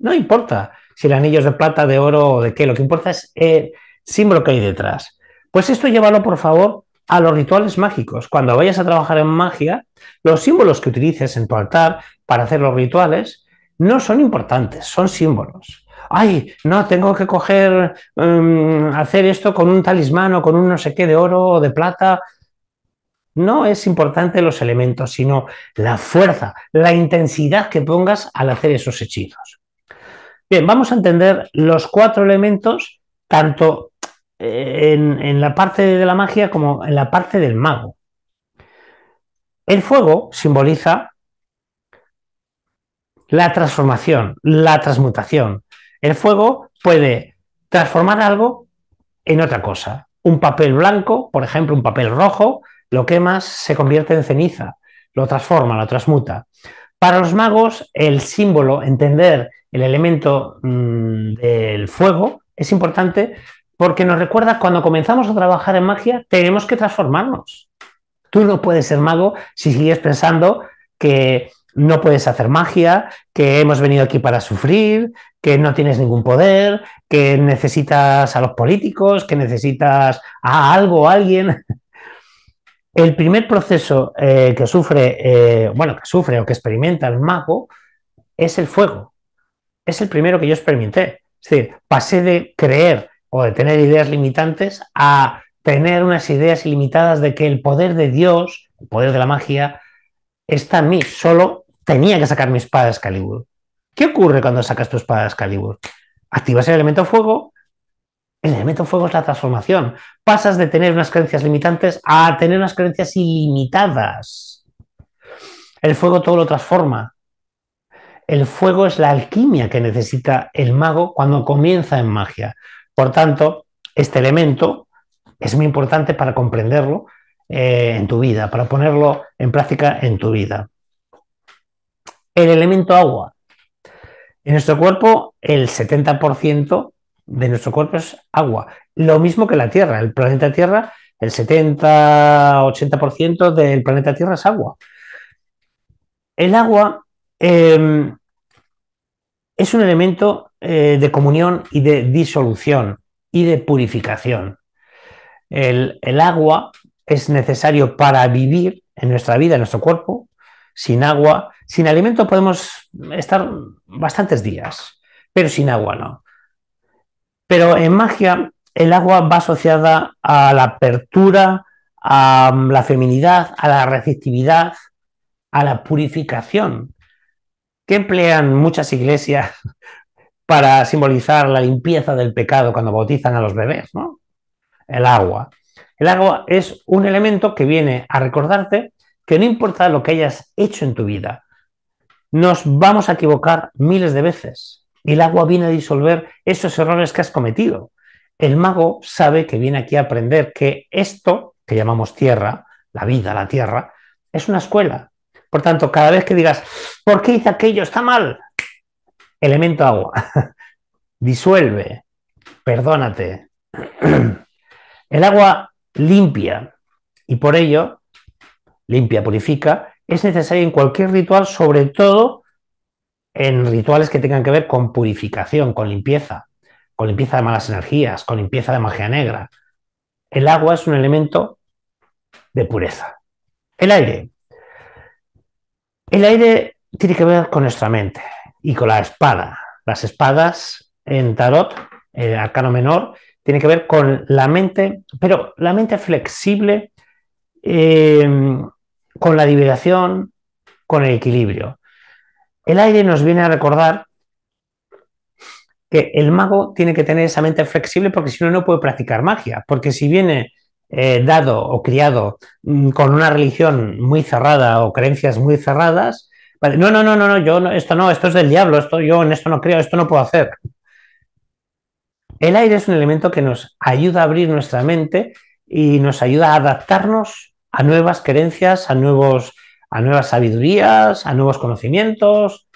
No importa si el anillo es de plata, de oro o de qué, lo que importa es el símbolo que hay detrás. Pues esto llévalo, por favor, a los rituales mágicos. Cuando vayas a trabajar en magia, los símbolos que utilices en tu altar para hacer los rituales no son importantes, son símbolos. Ay, no, tengo que coger, em, hacer esto con un talismán o con un no sé qué de oro o de plata. No es importante los elementos, sino la fuerza, la intensidad que pongas al hacer esos hechizos. Bien, vamos a entender los cuatro elementos, tanto en, la parte de la magia como en la parte del mago. El fuego simboliza la transformación, la transmutación. El fuego puede transformar algo en otra cosa. Un papel blanco, por ejemplo, un papel rojo, lo quemas, se convierte en ceniza, lo transforma, lo transmuta. Para los magos, el símbolo, entender el elemento mm, del fuego, es importante porque nos recuerda cuando comenzamos a trabajar en magia, tenemos que transformarnos. Tú no puedes ser mago si sigues pensando que no puedes hacer magia, que hemos venido aquí para sufrir, que no tienes ningún poder, que necesitas a los políticos, que necesitas a algo, a alguien. El primer proceso eh, que sufre, eh, bueno, que sufre o que experimenta el mago es el fuego. Es el primero que yo experimenté. Es decir, pasé de creer o de tener ideas limitantes a tener unas ideas ilimitadas de que el poder de Dios, el poder de la magia, está en mí. Solo tenía que sacar mi espada de ¿Qué ocurre cuando sacas tu espada de Excalibur? Activas el elemento fuego. El elemento fuego es la transformación. Pasas de tener unas creencias limitantes a tener unas creencias ilimitadas. El fuego todo lo transforma. El fuego es la alquimia que necesita el mago cuando comienza en magia. Por tanto, este elemento es muy importante para comprenderlo eh, en tu vida, para ponerlo en práctica en tu vida. El elemento agua. En nuestro cuerpo, el 70% de nuestro cuerpo es agua. Lo mismo que la Tierra. El planeta Tierra, el 70-80% del planeta Tierra es agua. El agua em, es un elemento eh, de comunión y de disolución y de purificación. El, el agua es necesario para vivir en nuestra vida, en nuestro cuerpo. Sin agua, sin alimento podemos estar bastantes días, pero sin agua no. Pero en magia el agua va asociada a la apertura, a la feminidad, a la receptividad, a la purificación, que emplean muchas iglesias para simbolizar la limpieza del pecado cuando bautizan a los bebés, ¿no? El agua. El agua es un elemento que viene a recordarte que no importa lo que hayas hecho en tu vida, nos vamos a equivocar miles de veces. Y el agua viene a disolver esos errores que has cometido. El mago sabe que viene aquí a aprender que esto que llamamos tierra, la vida, la tierra, es una escuela. Por tanto, cada vez que digas, ¿por qué hice aquello? Está mal. Elemento agua. Disuelve. Perdónate. El agua limpia y por ello, limpia, purifica, es necesario en cualquier ritual, sobre todo en rituales que tengan que ver con purificación, con limpieza, con limpieza de malas energías, con limpieza de magia negra. El agua es un elemento de pureza. El aire. El aire tiene que ver con nuestra mente y con la espada. Las espadas en tarot, el arcano menor, tiene que ver con la mente, pero la mente flexible, em, con la liberación, con el equilibrio. El aire nos viene a recordar que el mago tiene que tener esa mente flexible porque si no, no puede practicar magia, porque si viene eh, dado o criado mm, con una religión muy cerrada o creencias muy cerradas, no, no, no, no, no, yo esto no, esto es del diablo, yo en esto no creo, esto no puedo hacer. El aire es un elemento que nos ayuda a abrir nuestra mente y nos ayuda a adaptarnos a nuevas creencias, a, nuevos, a nuevas sabidurías, a nuevos conocimientos.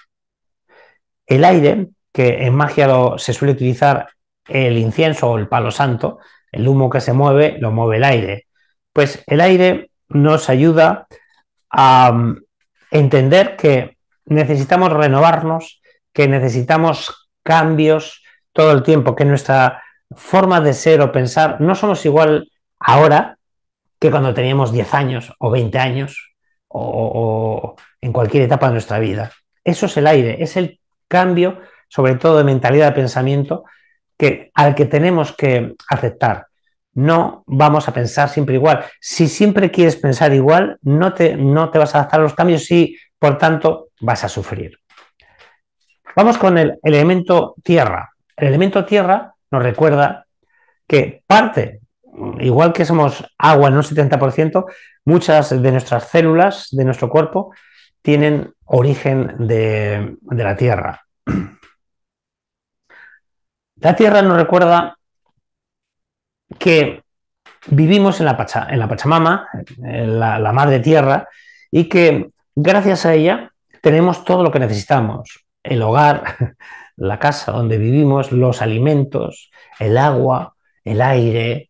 El aire, que en magia se suele utilizar el incienso o el palo santo, el humo que se mueve, lo mueve el aire. Pues el aire nos ayuda a, entender que necesitamos renovarnos, que necesitamos cambios todo el tiempo, que nuestra forma de ser o pensar no somos igual ahora que cuando teníamos 10 años o 20 años o, o en cualquier etapa de nuestra vida. Eso es el aire, es el cambio, sobre todo de mentalidad de pensamiento, que, al que tenemos que aceptar no vamos a pensar siempre igual. Si siempre quieres pensar igual, no te, no te vas a adaptar a los cambios y, por tanto, vas a sufrir. Vamos con el elemento tierra. El elemento tierra nos recuerda que parte, igual que somos agua en un 70%, muchas de nuestras células de nuestro cuerpo tienen origen de, de la tierra. La tierra nos recuerda que vivimos en la, Pacha, en la Pachamama, la, la madre tierra, y que gracias a ella tenemos todo lo que necesitamos. El hogar, la casa donde vivimos, los alimentos, el agua, el aire,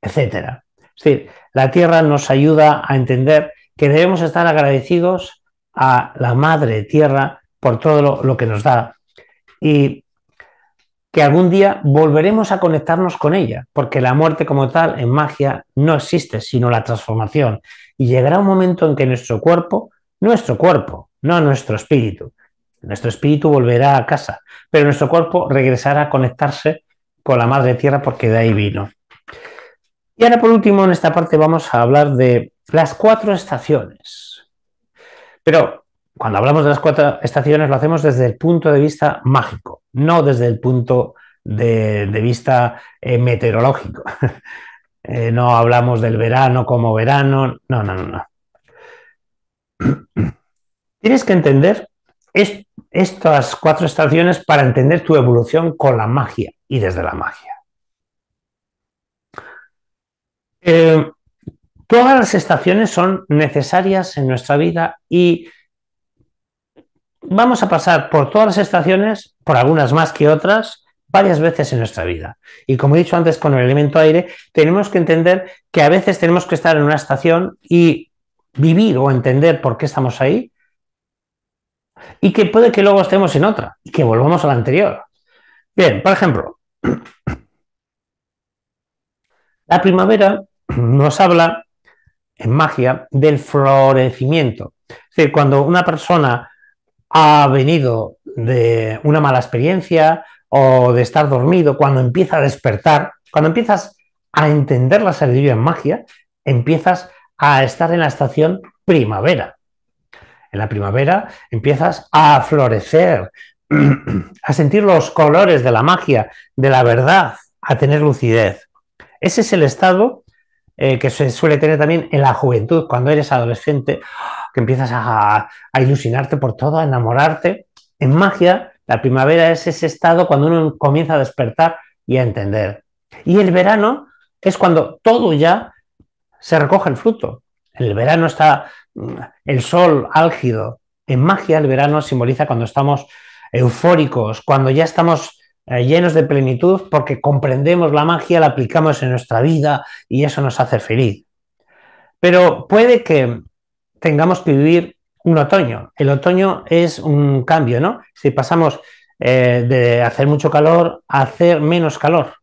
etc. Es decir, la tierra nos ayuda a entender que debemos estar agradecidos a la madre tierra por todo lo, lo que nos da. Y que algún día volveremos a conectarnos con ella, porque la muerte como tal en magia no existe, sino la transformación. Y llegará un momento en que nuestro cuerpo, nuestro cuerpo, no nuestro espíritu, nuestro espíritu volverá a casa, pero nuestro cuerpo regresará a conectarse con la madre tierra porque de ahí vino. Y ahora por último, en esta parte vamos a hablar de las cuatro estaciones. Pero cuando hablamos de las cuatro estaciones lo hacemos desde el punto de vista mágico no desde el punto de, vista eh, meteorológico. Eh, no hablamos del verano como verano, no, no, no. Tienes que entender estas cuatro estaciones para entender tu evolución con la magia y desde la magia. Eh, todas las estaciones son necesarias en nuestra vida y vamos a pasar por todas las estaciones, por algunas más que otras, varias veces en nuestra vida. Y como he dicho antes con el elemento aire, tenemos que entender que a veces tenemos que estar en una estación y vivir o entender por qué estamos ahí y que puede que luego estemos en otra y que volvamos a la anterior. Bien, por ejemplo, la primavera nos habla en magia del florecimiento. Es decir, cuando una persona ha venido de una mala experiencia o de estar dormido, cuando empieza a despertar, cuando empiezas a entender la sabiduría en magia, empiezas a estar en la estación primavera. En la primavera empiezas a florecer, a sentir los colores de la magia, de la verdad, a tener lucidez. Ese es el estado eh, que se suele tener también en la juventud, cuando eres adolescente que empiezas a, ilusionarte por todo, a enamorarte. En magia, la primavera es ese estado cuando uno comienza a despertar y a entender. Y el verano es cuando todo ya se recoge el fruto. En el verano está mm, el sol álgido. En magia el verano simboliza cuando estamos eufóricos, cuando ya estamos eh, llenos de plenitud porque comprendemos la magia, la aplicamos en nuestra vida y eso nos hace feliz. Pero puede que tengamos que vivir un otoño. El otoño es un cambio, ¿no? Si pasamos eh, de hacer mucho calor a hacer menos calor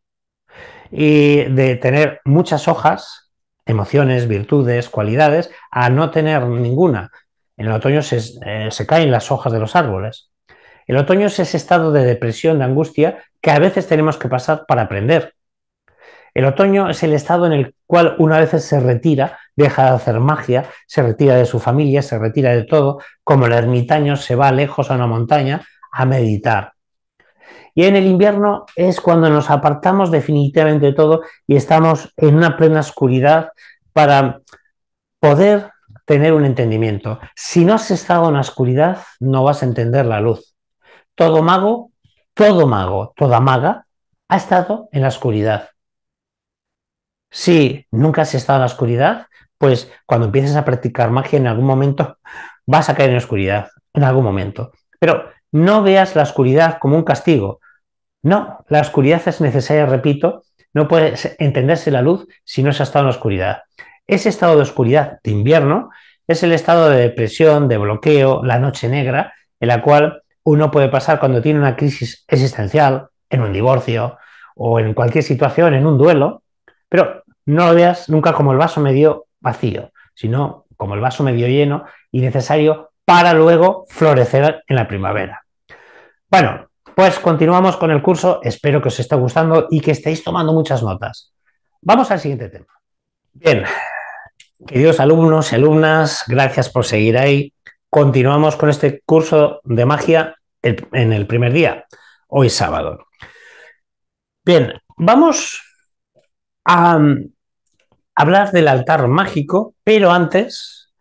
y de tener muchas hojas, emociones, virtudes, cualidades, a no tener ninguna. En el otoño se, eh, se caen las hojas de los árboles. El otoño es ese estado de depresión, de angustia, que a veces tenemos que pasar para aprender. El otoño es el estado en el cual una vez se retira, deja de hacer magia, se retira de su familia, se retira de todo, como el ermitaño se va lejos a una montaña a meditar. Y en el invierno es cuando nos apartamos definitivamente de todo y estamos en una plena oscuridad para poder tener un entendimiento. Si no has estado en la oscuridad, no vas a entender la luz. Todo mago, todo mago, toda maga ha estado en la oscuridad. Si nunca has estado en la oscuridad, pues cuando empieces a practicar magia en algún momento vas a caer en la oscuridad, en algún momento. Pero no veas la oscuridad como un castigo. No, la oscuridad es necesaria, repito, no puede entenderse la luz si no se estado en la oscuridad. Ese estado de oscuridad de invierno es el estado de depresión, de bloqueo, la noche negra, en la cual uno puede pasar cuando tiene una crisis existencial, en un divorcio o en cualquier situación, en un duelo, pero no lo veas nunca como el vaso medio vacío, sino como el vaso medio lleno y necesario para luego florecer en la primavera. Bueno, pues continuamos con el curso, espero que os esté gustando y que estéis tomando muchas notas. Vamos al siguiente tema. Bien, queridos alumnos y alumnas, gracias por seguir ahí. Continuamos con este curso de magia en el primer día, hoy sábado. Bien, vamos a hablar del altar mágico, pero antes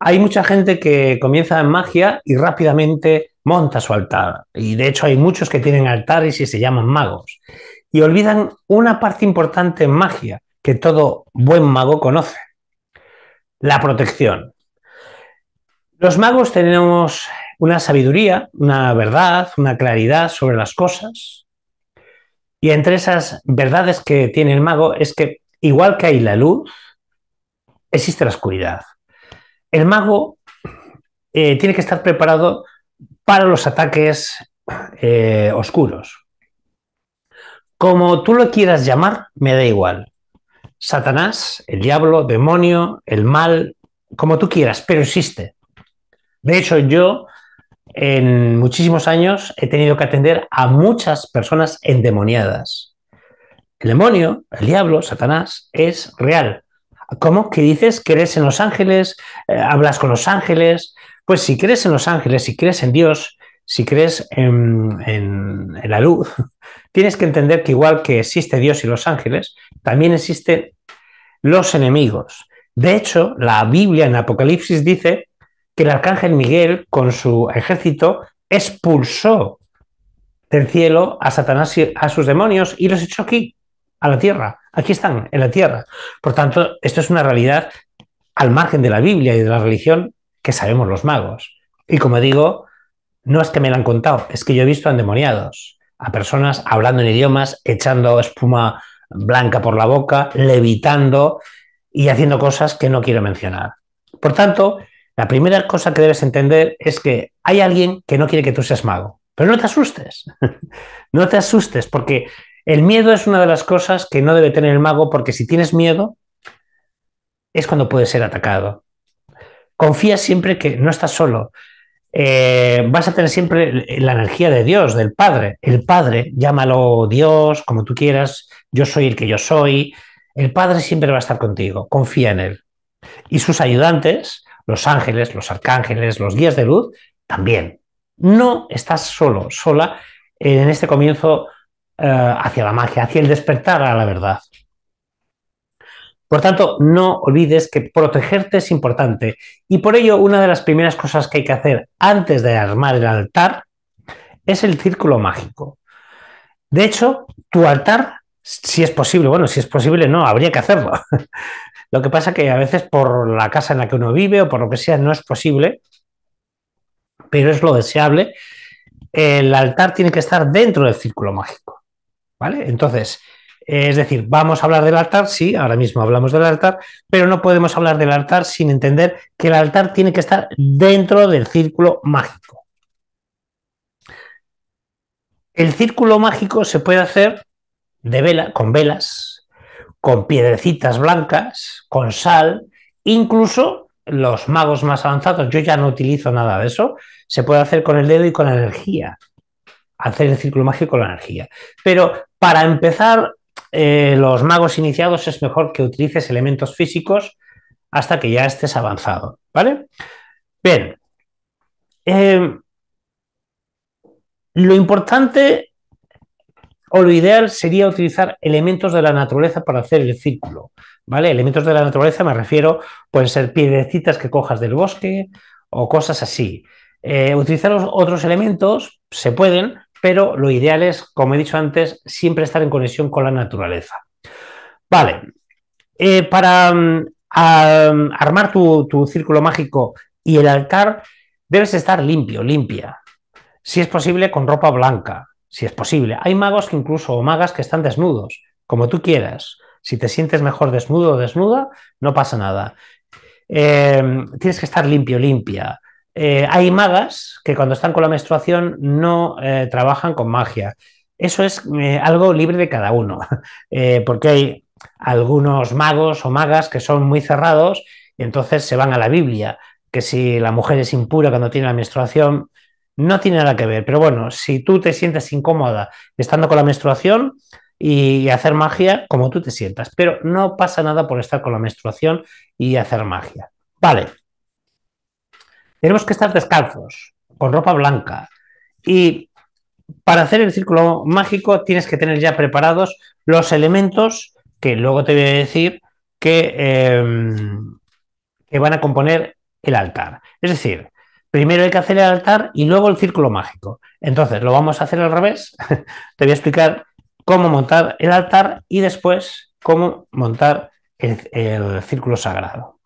hay mucha gente que comienza en magia y rápidamente monta su altar. Y de hecho hay muchos que tienen altares y se llaman magos. Y olvidan una parte importante en magia que todo buen mago conoce, la protección. Los magos tenemos una sabiduría, una verdad, una claridad sobre las cosas. Y entre esas verdades que tiene el mago es que Igual que hay la luz, existe la oscuridad. El mago eh, tiene que estar preparado para los ataques eh, oscuros. Como tú lo quieras llamar, me da igual. Satanás, el diablo, demonio, el mal, como tú quieras, pero existe. De hecho, yo en muchísimos años he tenido que atender a muchas personas endemoniadas. El demonio, el diablo, Satanás, es real. ¿Cómo que dices? ¿Crees en los ángeles? Eh, ¿Hablas con los ángeles? Pues si crees en los ángeles, si crees en Dios, si crees en, en, la luz, tienes que entender que igual que existe Dios y los ángeles, también existen los enemigos. De hecho, la Biblia en Apocalipsis dice que el arcángel Miguel con su ejército expulsó del cielo a Satanás y a sus demonios y los echó aquí a la tierra. Aquí están, en la tierra. Por tanto, esto es una realidad al margen de la Biblia y de la religión que sabemos los magos. Y como digo, no es que me lo han contado, es que yo he visto a endemoniados, a personas hablando en idiomas, echando espuma blanca por la boca, levitando y haciendo cosas que no quiero mencionar. Por tanto, la primera cosa que debes entender es que hay alguien que no quiere que tú seas mago. Pero no te asustes, no te asustes, porque el miedo es una de las cosas que no debe tener el mago porque si tienes miedo es cuando puedes ser atacado. Confía siempre que no estás solo. Eh, vas a tener siempre la energía de Dios, del Padre. El Padre, llámalo Dios, como tú quieras, yo soy el que yo soy. El Padre siempre va a estar contigo, confía en Él. Y sus ayudantes, los ángeles, los arcángeles, los guías de luz, también. No estás solo, sola en este comienzo eh, hacia la magia, hacia el despertar a la verdad. Por tanto, no olvides que protegerte es importante y por ello una de las primeras cosas que hay que hacer antes de armar el altar es el círculo mágico. De hecho, tu altar, si es posible, bueno, si es posible no, habría que hacerlo. lo que pasa que a veces por la casa en la que uno vive o por lo que sea no es posible, pero es lo deseable. El altar tiene que estar dentro del círculo mágico. ¿Vale? Entonces, es decir, vamos a hablar del altar, sí, ahora mismo hablamos del altar, pero no podemos hablar del altar sin entender que el altar tiene que estar dentro del círculo mágico. El círculo mágico se puede hacer de vela, con velas, con piedrecitas blancas, con sal, incluso los magos más avanzados, yo ya no utilizo nada de eso, se puede hacer con el dedo y con la energía, hacer el círculo mágico con la energía. Pero para empezar, eh, los magos iniciados es mejor que utilices elementos físicos hasta que ya estés avanzado, ¿vale? Bien. Em, lo importante o lo ideal sería utilizar elementos de la naturaleza para hacer el círculo, ¿vale? Elementos de la naturaleza me refiero, pueden ser piedrecitas que cojas del bosque o cosas así. Eh, utilizar otros elementos se pueden, pero lo ideal es, como he dicho antes, siempre estar en conexión con la naturaleza. Vale, eh, para mm, mm, armar tu, círculo mágico y el altar, debes estar limpio, limpia. Si es posible, con ropa blanca, si es posible. Hay magos que incluso, o magas que están desnudos, como tú quieras. Si te sientes mejor desnudo o desnuda, no pasa nada. Eh, tienes que estar limpio, limpia. Eh, hay magas que cuando están con la menstruación no eh, trabajan con magia. Eso es eh, algo libre de cada uno, porque hay algunos magos o magas que son muy cerrados y entonces se van a la Biblia, que si la mujer es impura cuando tiene la menstruación, no tiene nada que ver. Pero bueno, si tú te sientes incómoda estando con la menstruación y hacer magia, como tú te sientas, pero no pasa nada por estar con la menstruación y hacer magia. Vale, tenemos que estar descalzos, con ropa blanca. Y para hacer el círculo mágico tienes que tener ya preparados los elementos que luego te voy a decir que, em, que van a componer el altar. Es decir, primero hay que hacer el altar y luego el círculo mágico. Entonces, lo vamos a hacer al revés. te voy a explicar cómo montar el altar y después cómo montar el círculo sagrado,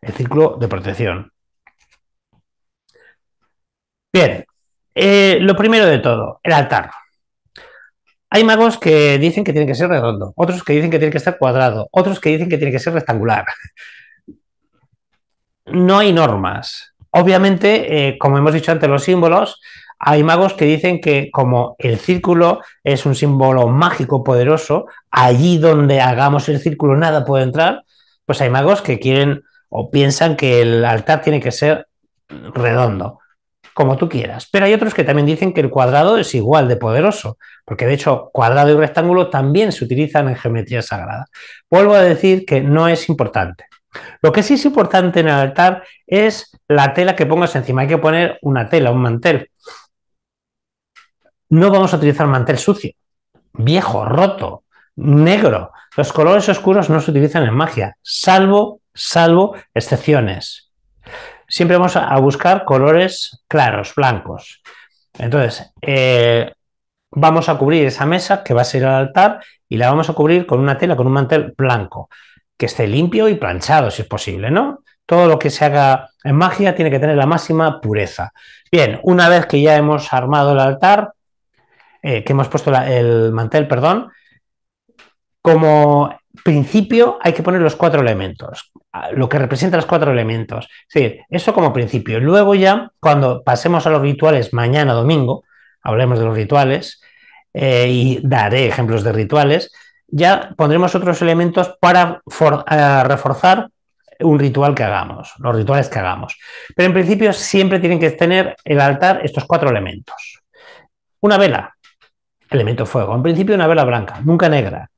el círculo de protección. Bien, eh, lo primero de todo, el altar. Hay magos que dicen que tiene que ser redondo, otros que dicen que tiene que estar cuadrado, otros que dicen que tiene que ser rectangular. No hay normas. Obviamente, eh, como hemos dicho antes, los símbolos, hay magos que dicen que como el círculo es un símbolo mágico poderoso, allí donde hagamos el círculo nada puede entrar, pues hay magos que quieren o piensan que el altar tiene que ser redondo como tú quieras. Pero hay otros que también dicen que el cuadrado es igual de poderoso, porque de hecho cuadrado y rectángulo también se utilizan en geometría sagrada. Vuelvo a decir que no es importante. Lo que sí es importante en el altar es la tela que pongas encima. Hay que poner una tela, un mantel. No vamos a utilizar mantel sucio, viejo, roto, negro. Los colores oscuros no se utilizan en magia, salvo, salvo excepciones siempre vamos a buscar colores claros, blancos. Entonces, eh, vamos a cubrir esa mesa que va a ser el altar y la vamos a cubrir con una tela, con un mantel blanco, que esté limpio y planchado, si es posible, ¿no? Todo lo que se haga en magia tiene que tener la máxima pureza. Bien, una vez que ya hemos armado el altar, eh, que hemos puesto el mantel, perdón, como principio hay que poner los cuatro elementos, lo que representa los cuatro elementos. decir, eso como principio. Luego ya, cuando pasemos a los rituales mañana domingo, hablemos de los rituales eh, y daré ejemplos de rituales, ya pondremos otros elementos para eh, reforzar un ritual que hagamos, los rituales que hagamos. Pero en principio siempre tienen que tener el altar estos cuatro elementos. Una vela, elemento fuego. En principio una vela blanca, nunca negra.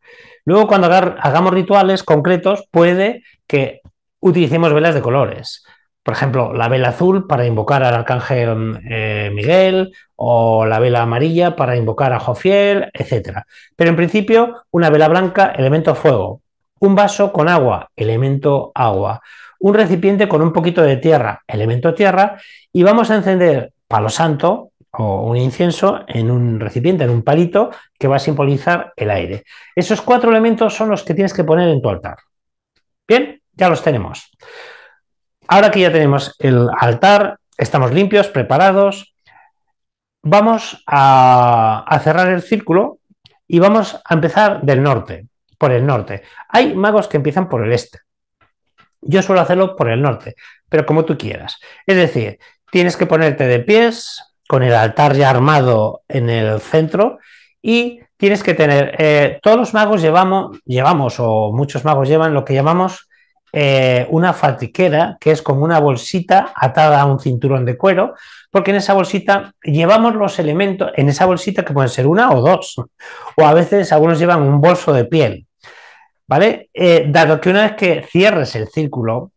Luego, cuando hagamos rituales concretos, puede que utilicemos velas de colores. Por ejemplo, la vela azul para invocar al arcángel eh, Miguel o la vela amarilla para invocar a Jofiel, etc. Pero en principio, una vela blanca, elemento fuego. Un vaso con agua, elemento agua. Un recipiente con un poquito de tierra, elemento tierra. Y vamos a encender palo santo, o un incienso en un recipiente, en un palito, que va a simbolizar el aire. Esos cuatro elementos son los que tienes que poner en tu altar. Bien, ya los tenemos. Ahora que ya tenemos el altar, estamos limpios, preparados, vamos a, cerrar el círculo y vamos a empezar del norte, por el norte. Hay magos que empiezan por el este. Yo suelo hacerlo por el norte, pero como tú quieras. Es decir, tienes que ponerte de pies, con el altar ya armado en el centro y tienes que tener, eh, todos los magos llevamos, llevamos o muchos magos llevan lo que llamamos eh, una fatiquera, que es como una bolsita atada a un cinturón de cuero, porque en esa bolsita llevamos los elementos, en esa bolsita que pueden ser una o dos, o a veces algunos llevan un bolso de piel, ¿vale? Eh, dado que una vez que cierres el círculo,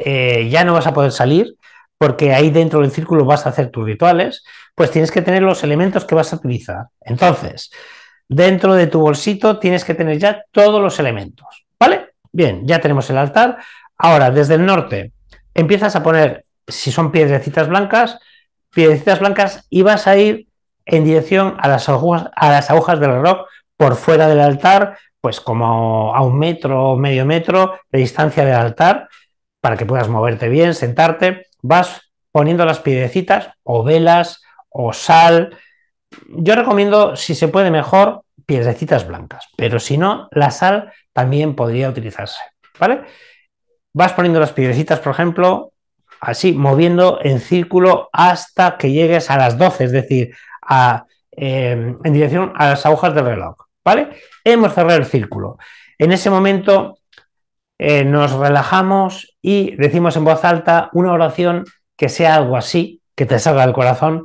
ya no vas a poder salir porque ahí dentro del círculo vas a hacer tus rituales, pues tienes que tener los elementos que vas a utilizar. Entonces, dentro de tu bolsito tienes que tener ya todos los elementos, ¿vale? Bien, ya tenemos el altar. Ahora, desde el norte, empiezas a poner, si son piedrecitas blancas, piedrecitas blancas y vas a ir en dirección a las agujas, a las agujas del reloj por fuera del altar, pues como a un metro o medio metro de distancia del altar, para que puedas moverte bien, sentarte vas poniendo las piedecitas o velas o sal. Yo recomiendo, si se puede mejor, piedrecitas blancas, pero si no, la sal también podría utilizarse, ¿vale? Vas poniendo las piedecitas, por ejemplo, así, moviendo en círculo hasta que llegues a las 12, es decir, em, en dirección a las agujas del reloj, ¿vale? Hemos cerrado el círculo. En ese momento eh, nos relajamos y decimos en voz alta una oración que sea algo así, que te salga del corazón.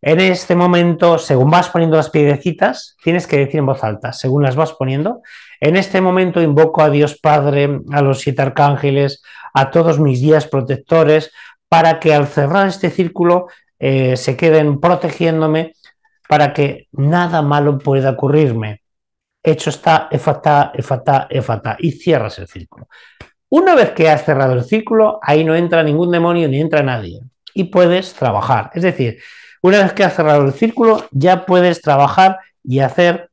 En este momento, según vas poniendo las piedecitas, tienes que decir en voz alta, según las vas poniendo, en este momento invoco a Dios Padre, a los siete arcángeles, a todos mis días protectores, para que al cerrar este círculo eh, se queden protegiéndome para que nada malo pueda ocurrirme hecho está, he fatá, he y cierras el círculo. Una vez que has cerrado el círculo, ahí no entra ningún demonio ni entra nadie y puedes trabajar. Es decir, una vez que has cerrado el círculo, ya puedes trabajar y hacer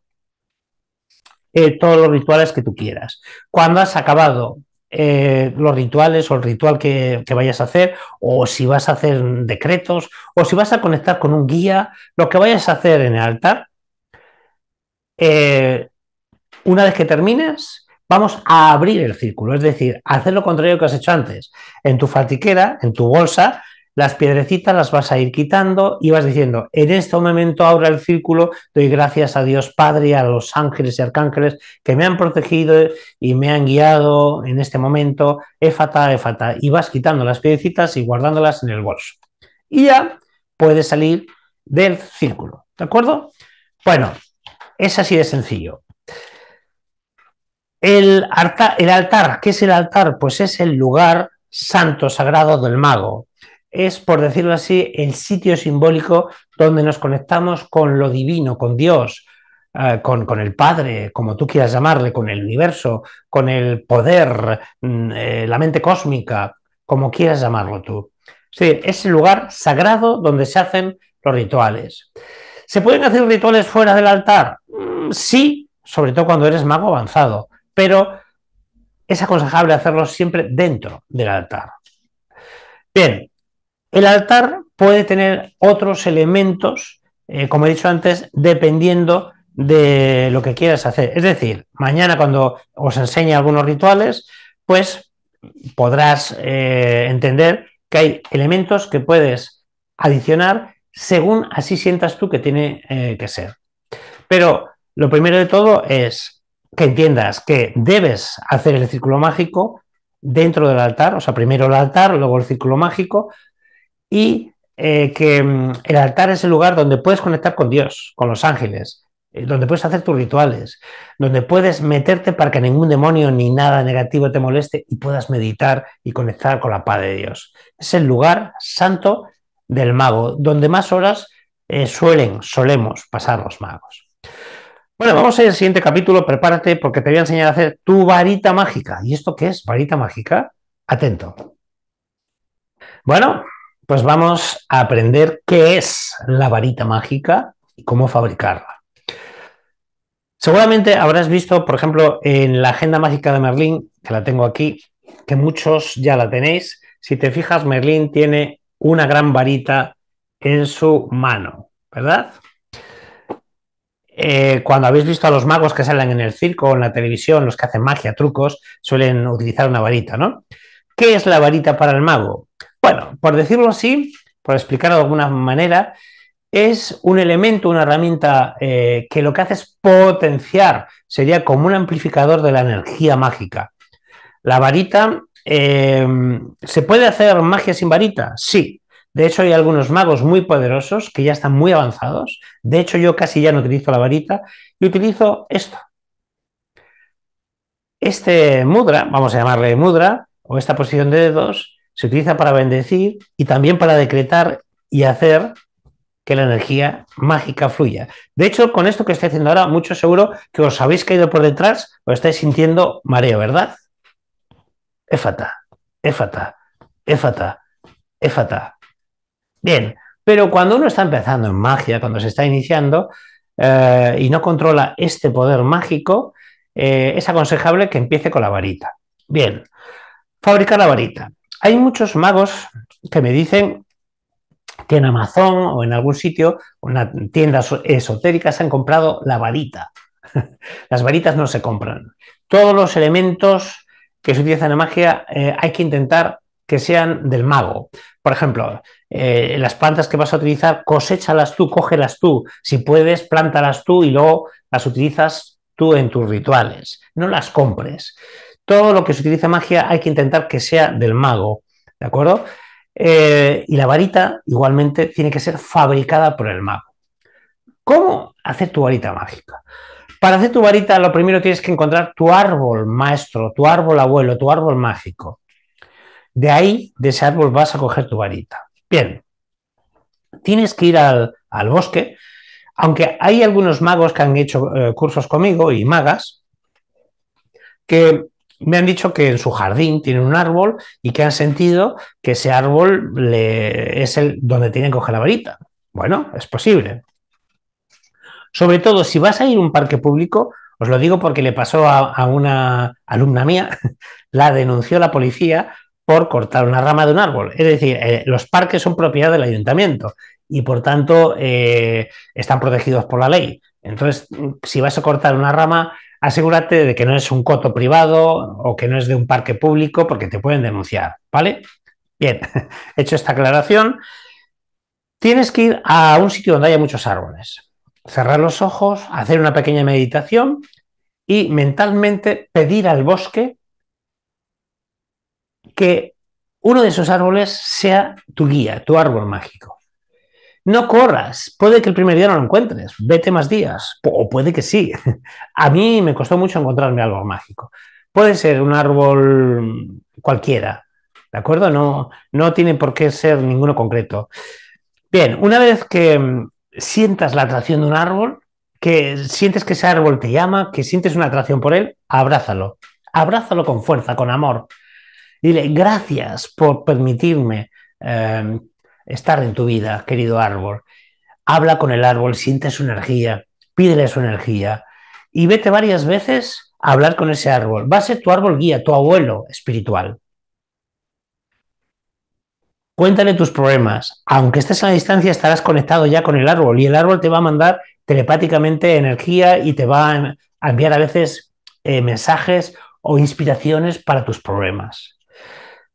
eh, todos los rituales que tú quieras. Cuando has acabado eh, los rituales o el ritual que, vayas a hacer, o si vas a hacer decretos, o si vas a conectar con un guía, lo que vayas a hacer en el altar, eh, una vez que termines, vamos a abrir el círculo, es decir, hacer lo contrario que has hecho antes. En tu faltiquera, en tu bolsa, las piedrecitas las vas a ir quitando y vas diciendo, en este momento ahora el círculo, doy gracias a Dios Padre, a los ángeles y arcángeles que me han protegido y me han guiado en este momento, efata, efata, y vas quitando las piedrecitas y guardándolas en el bolso. Y ya puedes salir del círculo, ¿de acuerdo? Bueno, es así de sencillo. El, altar, ¿qué es el altar? Pues es el lugar santo, sagrado del mago. Es, por decirlo así, el sitio simbólico donde nos conectamos con lo divino, con Dios, eh, con, el Padre, como tú quieras llamarle, con el universo, con el poder, mm, eh, la mente cósmica, como quieras llamarlo tú. es el lugar sagrado donde se hacen los rituales. ¿Se pueden hacer rituales fuera del altar? Mm, sí, sobre todo cuando eres mago avanzado pero es aconsejable hacerlo siempre dentro del altar. Bien, el altar puede tener otros elementos, eh, como he dicho antes, dependiendo de lo que quieras hacer. Es decir, mañana cuando os enseñe algunos rituales, pues podrás eh, entender que hay elementos que puedes adicionar según así sientas tú que tiene eh, que ser. Pero lo primero de todo es que entiendas que debes hacer el círculo mágico dentro del altar, o sea, primero el altar, luego el círculo mágico, y eh, que mm, el altar es el lugar donde puedes conectar con Dios, con los ángeles, eh, donde puedes hacer tus rituales, donde puedes meterte para que ningún demonio ni nada negativo te moleste y puedas meditar y conectar con la paz de Dios. Es el lugar santo del mago, donde más horas eh, suelen, solemos pasar los magos. Bueno, vamos al siguiente capítulo, prepárate porque te voy a enseñar a hacer tu varita mágica. ¿Y esto qué es? ¿Varita mágica? Atento. Bueno, pues vamos a aprender qué es la varita mágica y cómo fabricarla. Seguramente habrás visto, por ejemplo, en la Agenda Mágica de Merlín, que la tengo aquí, que muchos ya la tenéis. Si te fijas, Merlín tiene una gran varita en su mano, ¿verdad? Eh, cuando habéis visto a los magos que salen en el circo, en la televisión, los que hacen magia, trucos, suelen utilizar una varita, ¿no? ¿Qué es la varita para el mago? Bueno, por decirlo así, por explicarlo de alguna manera, es un elemento, una herramienta eh, que lo que hace es potenciar, sería como un amplificador de la energía mágica. La varita, eh, ¿se puede hacer magia sin varita? Sí, de hecho, hay algunos magos muy poderosos que ya están muy avanzados. De hecho, yo casi ya no utilizo la varita y utilizo esto. Este mudra, vamos a llamarle mudra, o esta posición de dedos, se utiliza para bendecir y también para decretar y hacer que la energía mágica fluya. De hecho, con esto que estoy haciendo ahora, mucho seguro que os habéis caído por detrás o estáis sintiendo mareo, ¿verdad? Éfata, éfata, éfata, éfata. Bien, pero cuando uno está empezando en magia, cuando se está iniciando eh, y no controla este poder mágico, eh, es aconsejable que empiece con la varita. Bien, fabricar la varita. Hay muchos magos que me dicen que en Amazon o en algún sitio, una tienda esotérica, se han comprado la varita. Las varitas no se compran. Todos los elementos que se utilizan en magia eh, hay que intentar que sean del mago. Por ejemplo, eh, las plantas que vas a utilizar, cosechalas tú, cógelas tú. Si puedes, plántalas tú y luego las utilizas tú en tus rituales. No las compres. Todo lo que se utiliza magia hay que intentar que sea del mago. ¿De acuerdo? Eh, y la varita, igualmente, tiene que ser fabricada por el mago. ¿Cómo hacer tu varita mágica? Para hacer tu varita, lo primero tienes que encontrar tu árbol maestro, tu árbol abuelo, tu árbol mágico. De ahí, de ese árbol, vas a coger tu varita. Bien, tienes que ir al, bosque, aunque hay algunos magos que han hecho eh, cursos conmigo y magas, que me han dicho que en su jardín tienen un árbol y que han sentido que ese árbol es el donde tienen que coger la varita. Bueno, es posible. Sobre todo si vas a ir a un parque público, os lo digo porque le pasó a una alumna mía, la denunció la policía cortar una rama de un árbol. Es decir, eh, los parques son propiedad del ayuntamiento y por tanto eh, están protegidos por la ley. Entonces, si vas a cortar una rama, asegúrate de que no es un coto privado o que no es de un parque público porque te pueden denunciar, ¿vale? Bien, hecho esta aclaración, tienes que ir a un sitio donde haya muchos árboles, cerrar los ojos, hacer una pequeña meditación y mentalmente pedir al bosque que uno de esos árboles sea tu guía, tu árbol mágico. No corras, puede que el primer día no lo encuentres, vete más días, o puede que sí. A mí me costó mucho encontrarme algo árbol mágico. Puede ser un árbol cualquiera, ¿de acuerdo? No, no tiene por qué ser ninguno concreto. Bien, una vez que mm, sientas la atracción de un árbol, que sientes que ese árbol te llama, que sientes una atracción por él, abrázalo. Abrázalo con fuerza, con amor, Dile, gracias por permitirme em, estar en tu vida, querido árbol. Habla con el árbol, siente su energía, pídele su energía y vete varias veces a hablar con ese árbol. Va a ser tu árbol guía, tu abuelo espiritual. Cuéntale tus problemas. Aunque estés a la distancia, estarás conectado ya con el árbol y el árbol te va a mandar telepáticamente energía y te va a enviar a veces eh, mensajes o inspiraciones para tus problemas.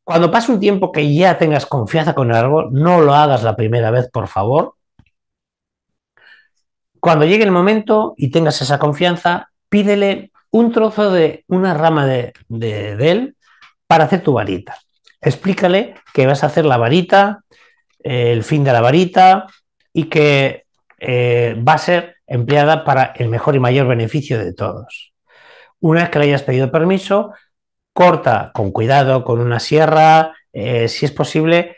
Cuando pase un tiempo que ya tengas confianza con el árbol, no lo hagas la primera vez, por favor. Cuando llegue el momento y tengas esa confianza, pídele un trozo de una rama de, él para hacer tu varita. Explícale que vas a hacer la varita, eh, el fin de la varita y que eh, va a ser empleada para el mejor y mayor beneficio de todos. Una vez que le hayas pedido permiso, corta con cuidado, con una sierra, eh, si es posible,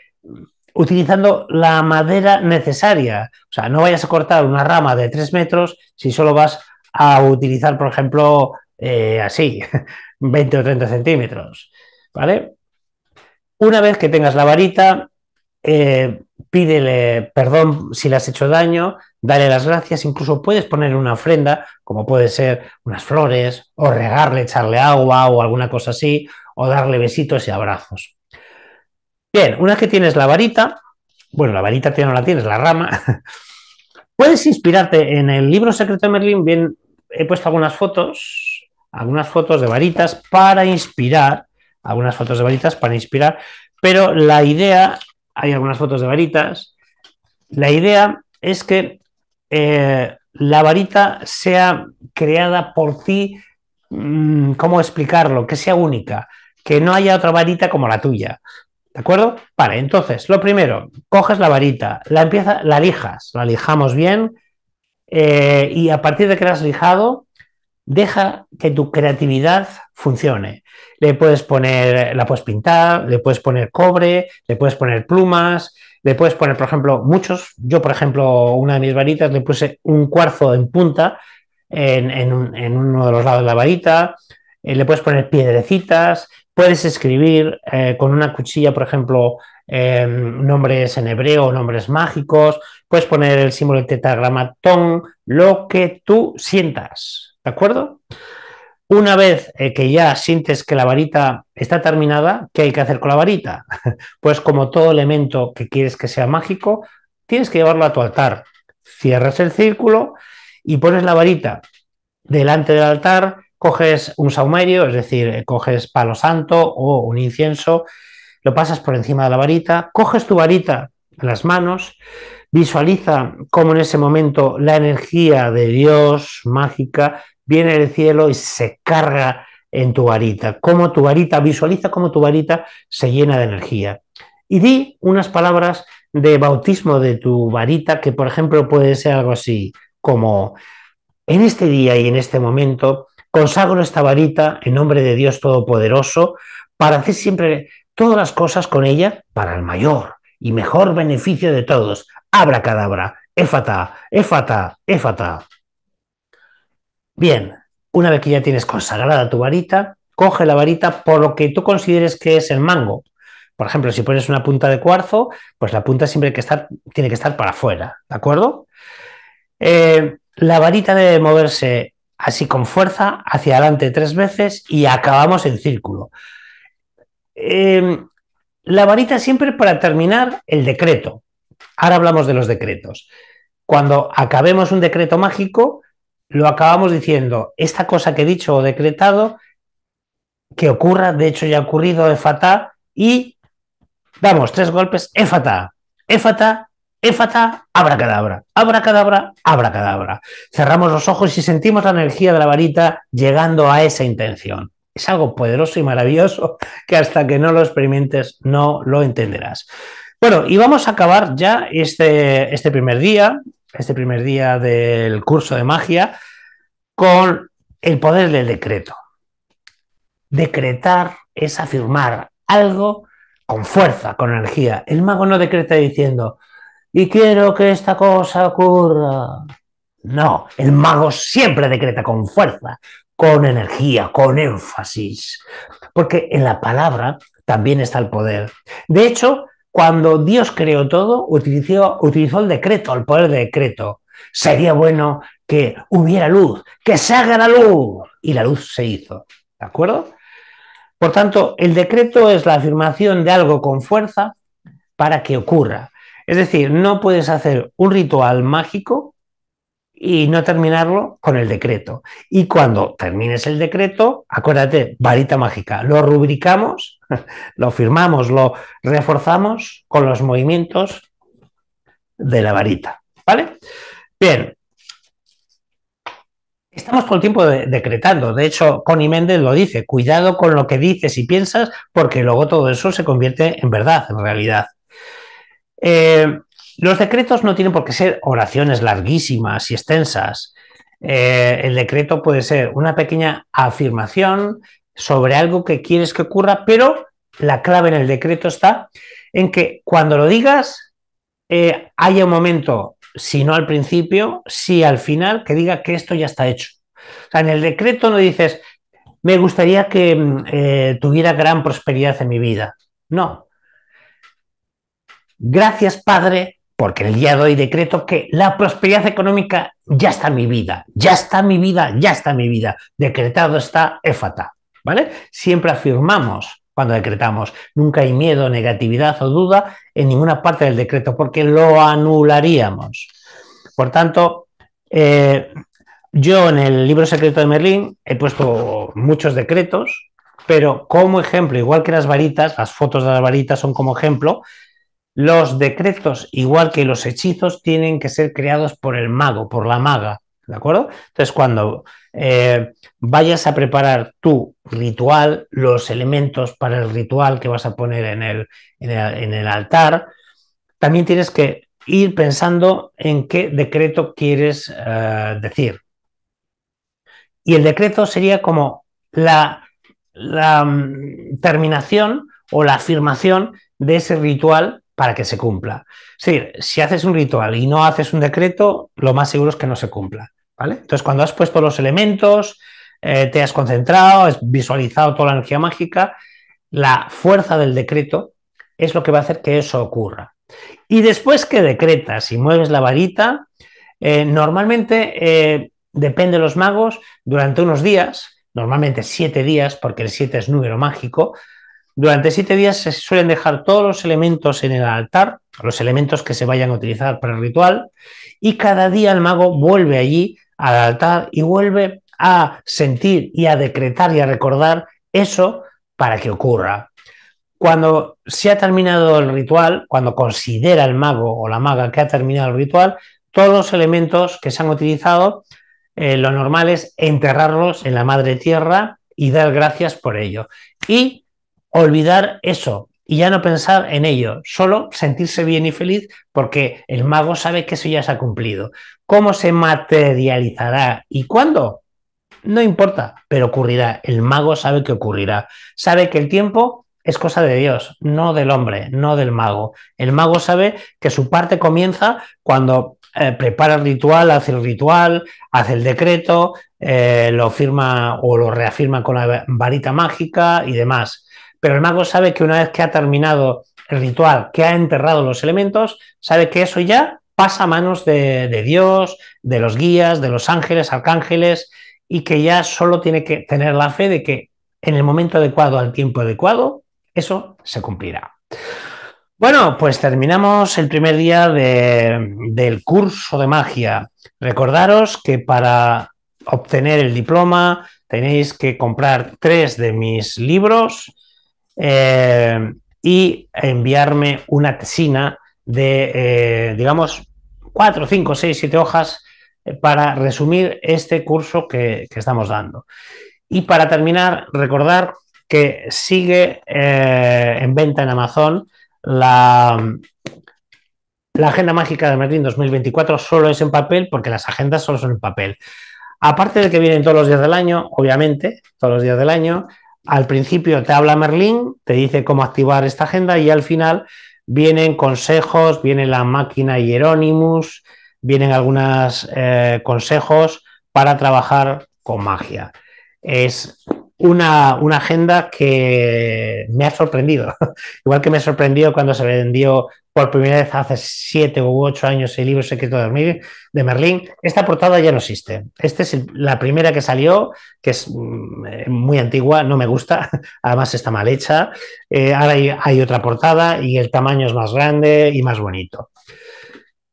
utilizando la madera necesaria. O sea, no vayas a cortar una rama de 3 metros si solo vas a utilizar, por ejemplo, eh, así, 20 o 30 centímetros. ¿Vale? Una vez que tengas la varita, eh, pídele perdón si le has hecho daño, Darle las gracias, incluso puedes poner una ofrenda, como puede ser unas flores, o regarle, echarle agua o alguna cosa así, o darle besitos y abrazos. Bien, una vez que tienes la varita, bueno, la varita ya no la tienes, la rama, puedes inspirarte en el libro secreto de Merlín, bien, he puesto algunas fotos, algunas fotos de varitas para inspirar, algunas fotos de varitas para inspirar, pero la idea, hay algunas fotos de varitas, la idea es que eh, la varita sea creada por ti, mm, ¿cómo explicarlo? Que sea única, que no haya otra varita como la tuya. ¿De acuerdo? Vale, entonces, lo primero, coges la varita, la empieza, la lijas, la lijamos bien, eh, y a partir de que la has lijado, deja que tu creatividad funcione. Le puedes poner, la puedes pintar, le puedes poner cobre, le puedes poner plumas, le puedes poner, por ejemplo, muchos. Yo, por ejemplo, una de mis varitas le puse un cuarzo en punta en, en, uno de los lados de la varita. Eh, le puedes poner piedrecitas. Puedes escribir eh, con una cuchilla, por ejemplo, em, nombres en hebreo, nombres mágicos. Puedes poner el símbolo del tetragramatón, lo que tú sientas. ¿De acuerdo? Una vez eh, que ya sientes que la varita está terminada, ¿qué hay que hacer con la varita? Pues como todo elemento que quieres que sea mágico, tienes que llevarlo a tu altar. Cierras el círculo y pones la varita delante del altar, coges un saumerio, es decir, eh, coges palo santo o un incienso, lo pasas por encima de la varita, coges tu varita en las manos, visualiza cómo en ese momento la energía de Dios mágica viene el cielo y se carga en tu varita, Como tu varita, visualiza cómo tu varita se llena de energía. Y di unas palabras de bautismo de tu varita, que por ejemplo puede ser algo así como, en este día y en este momento, consagro esta varita en nombre de Dios Todopoderoso para hacer siempre todas las cosas con ella para el mayor y mejor beneficio de todos. Abra cadabra, éfata, éfata, éfata. Bien, una vez que ya tienes consagrada tu varita, coge la varita por lo que tú consideres que es el mango. Por ejemplo, si pones una punta de cuarzo, pues la punta siempre que tiene que estar para afuera, ¿de acuerdo? Eh, la varita debe moverse así con fuerza hacia adelante tres veces y acabamos en círculo. Em, la varita siempre para terminar el decreto. Ahora hablamos de los decretos. Cuando acabemos un decreto mágico, lo acabamos diciendo, esta cosa que he dicho o decretado, que ocurra, de hecho ya ha ocurrido, fatal y damos tres golpes, abra cadabra abra abracadabra, abracadabra, abracadabra. Cerramos los ojos y sentimos la energía de la varita llegando a esa intención. Es algo poderoso y maravilloso que hasta que no lo experimentes no lo entenderás. Bueno, y vamos a acabar ya este, este primer día, este primer día del curso de magia, con el poder del decreto. Decretar es afirmar algo con fuerza, con energía. El mago no decreta diciendo, y quiero que esta cosa ocurra. No, el mago siempre decreta con fuerza, con energía, con énfasis, porque en la palabra también está el poder. De hecho, cuando Dios creó todo, utilizó, el decreto, el poder de decreto. Sería bueno que hubiera luz, que se haga la luz. Y la luz se hizo. ¿De acuerdo? Por tanto, el decreto es la afirmación de algo con fuerza para que ocurra. Es decir, no puedes hacer un ritual mágico y no terminarlo con el decreto. Y cuando termines el decreto, acuérdate, varita mágica, lo rubricamos lo firmamos, lo reforzamos con los movimientos de la varita. ¿Vale? Bien. Estamos todo el tiempo decretando. De hecho, Connie Méndez lo dice: cuidado con lo que dices y piensas, porque luego todo eso se convierte en verdad, en realidad. Eh, los decretos no tienen por qué ser oraciones larguísimas y extensas. Eh, el decreto puede ser una pequeña afirmación sobre algo que quieres que ocurra, pero la clave en el decreto está en que cuando lo digas eh, haya un momento, si no al principio, si al final, que diga que esto ya está hecho. O sea, en el decreto no dices, me gustaría que mm, eh, tuviera gran prosperidad en mi vida. No. Gracias, Padre, porque el día de hoy decreto que la prosperidad económica ya está en mi vida, ya está en mi vida, ya está en mi vida. Decretado está EFATA. Siempre afirmamos cuando decretamos, nunca hay miedo, negatividad o duda en ninguna parte del decreto porque lo anularíamos. Por tanto, eh, yo en el libro secreto de Merlín he puesto muchos decretos, pero como ejemplo, igual que las varitas, las fotos de las varitas son como ejemplo, los decretos, igual que los hechizos, tienen que ser creados por el mago, por la maga. ¿De acuerdo? Entonces, cuando eh, vayas a preparar tu ritual, los elementos para el ritual que vas a poner en el, en el, altar, también tienes que ir pensando en qué decreto quieres eh, decir. Y el decreto sería como la, mm, terminación o la afirmación de ese ritual para que se cumpla. Es decir, si haces un ritual y no haces un decreto, lo más seguro es que no se cumpla. Entonces, cuando has puesto los elementos, eh, te has concentrado, has visualizado toda la energía mágica, la fuerza del decreto es lo que va a hacer que eso ocurra. Y después que decretas y mueves la varita, eh, normalmente eh, depende de los magos, durante unos días, normalmente siete días, porque el siete es número mágico, durante siete días se suelen dejar todos los elementos en el altar, los elementos que se vayan a utilizar para el ritual, y cada día el mago vuelve allí al altar y vuelve a sentir y a decretar y a recordar eso para que ocurra. Cuando se ha terminado el ritual, cuando considera el mago o la maga que ha terminado el ritual, todos los elementos que se han utilizado, eh, lo normal es enterrarlos en la madre tierra y dar gracias por ello. Y olvidar eso y ya no pensar en ello, solo sentirse bien y feliz porque el mago sabe que eso ya se ha cumplido. ¿Cómo se materializará y cuándo? No importa, pero ocurrirá. El mago sabe que ocurrirá. Sabe que el tiempo es cosa de Dios, no del hombre, no del mago. El mago sabe que su parte comienza cuando eh, prepara el ritual, hace el ritual, hace el decreto, eh, lo firma o lo reafirma con la varita mágica y demás. Pero el mago sabe que una vez que ha terminado el ritual, que ha enterrado los elementos, sabe que eso ya pasa a manos de, Dios, de los guías, de los ángeles, arcángeles, y que ya solo tiene que tener la fe de que en el momento adecuado, al tiempo adecuado, eso se cumplirá. Bueno, pues terminamos el primer día del curso de magia. Recordaros que para obtener el diploma tenéis que comprar tres de mis libros eh, y enviarme una tesina de, eh, digamos, 4, 5, 6, 7 hojas eh, para resumir este curso que, estamos dando. Y para terminar, recordar que sigue en venta en Amazon la, la Agenda Mágica de martín 2024 solo es en papel porque las agendas solo son en papel. Aparte de que vienen todos los días del año, obviamente, todos los días del año, al principio te habla Merlín, te dice cómo activar esta agenda y al final vienen consejos, viene la máquina Hieronymus, vienen algunos eh, consejos para trabajar con magia. Es una, una, agenda que me ha sorprendido, igual que me sorprendió cuando se vendió por primera vez hace siete u ocho años el libro Secreto de, Merlín. Esta portada ya no existe. Esta es la primera que salió, que es mm, muy antigua, no me gusta, además está mal hecha. Eh, ahora hay, otra portada y el tamaño es más grande y más bonito.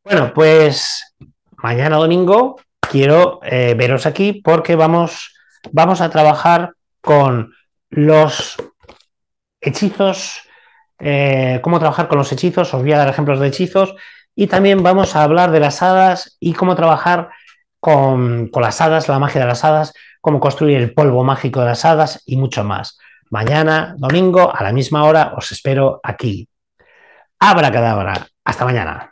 Bueno, pues mañana domingo quiero eh, veros aquí porque vamos, vamos a trabajar con los hechizos eh, cómo trabajar con los hechizos, os voy a dar ejemplos de hechizos, y también vamos a hablar de las hadas y cómo trabajar con, con las hadas, la magia de las hadas, cómo construir el polvo mágico de las hadas y mucho más. Mañana, domingo, a la misma hora, os espero aquí. Abra cadabra. Hasta mañana.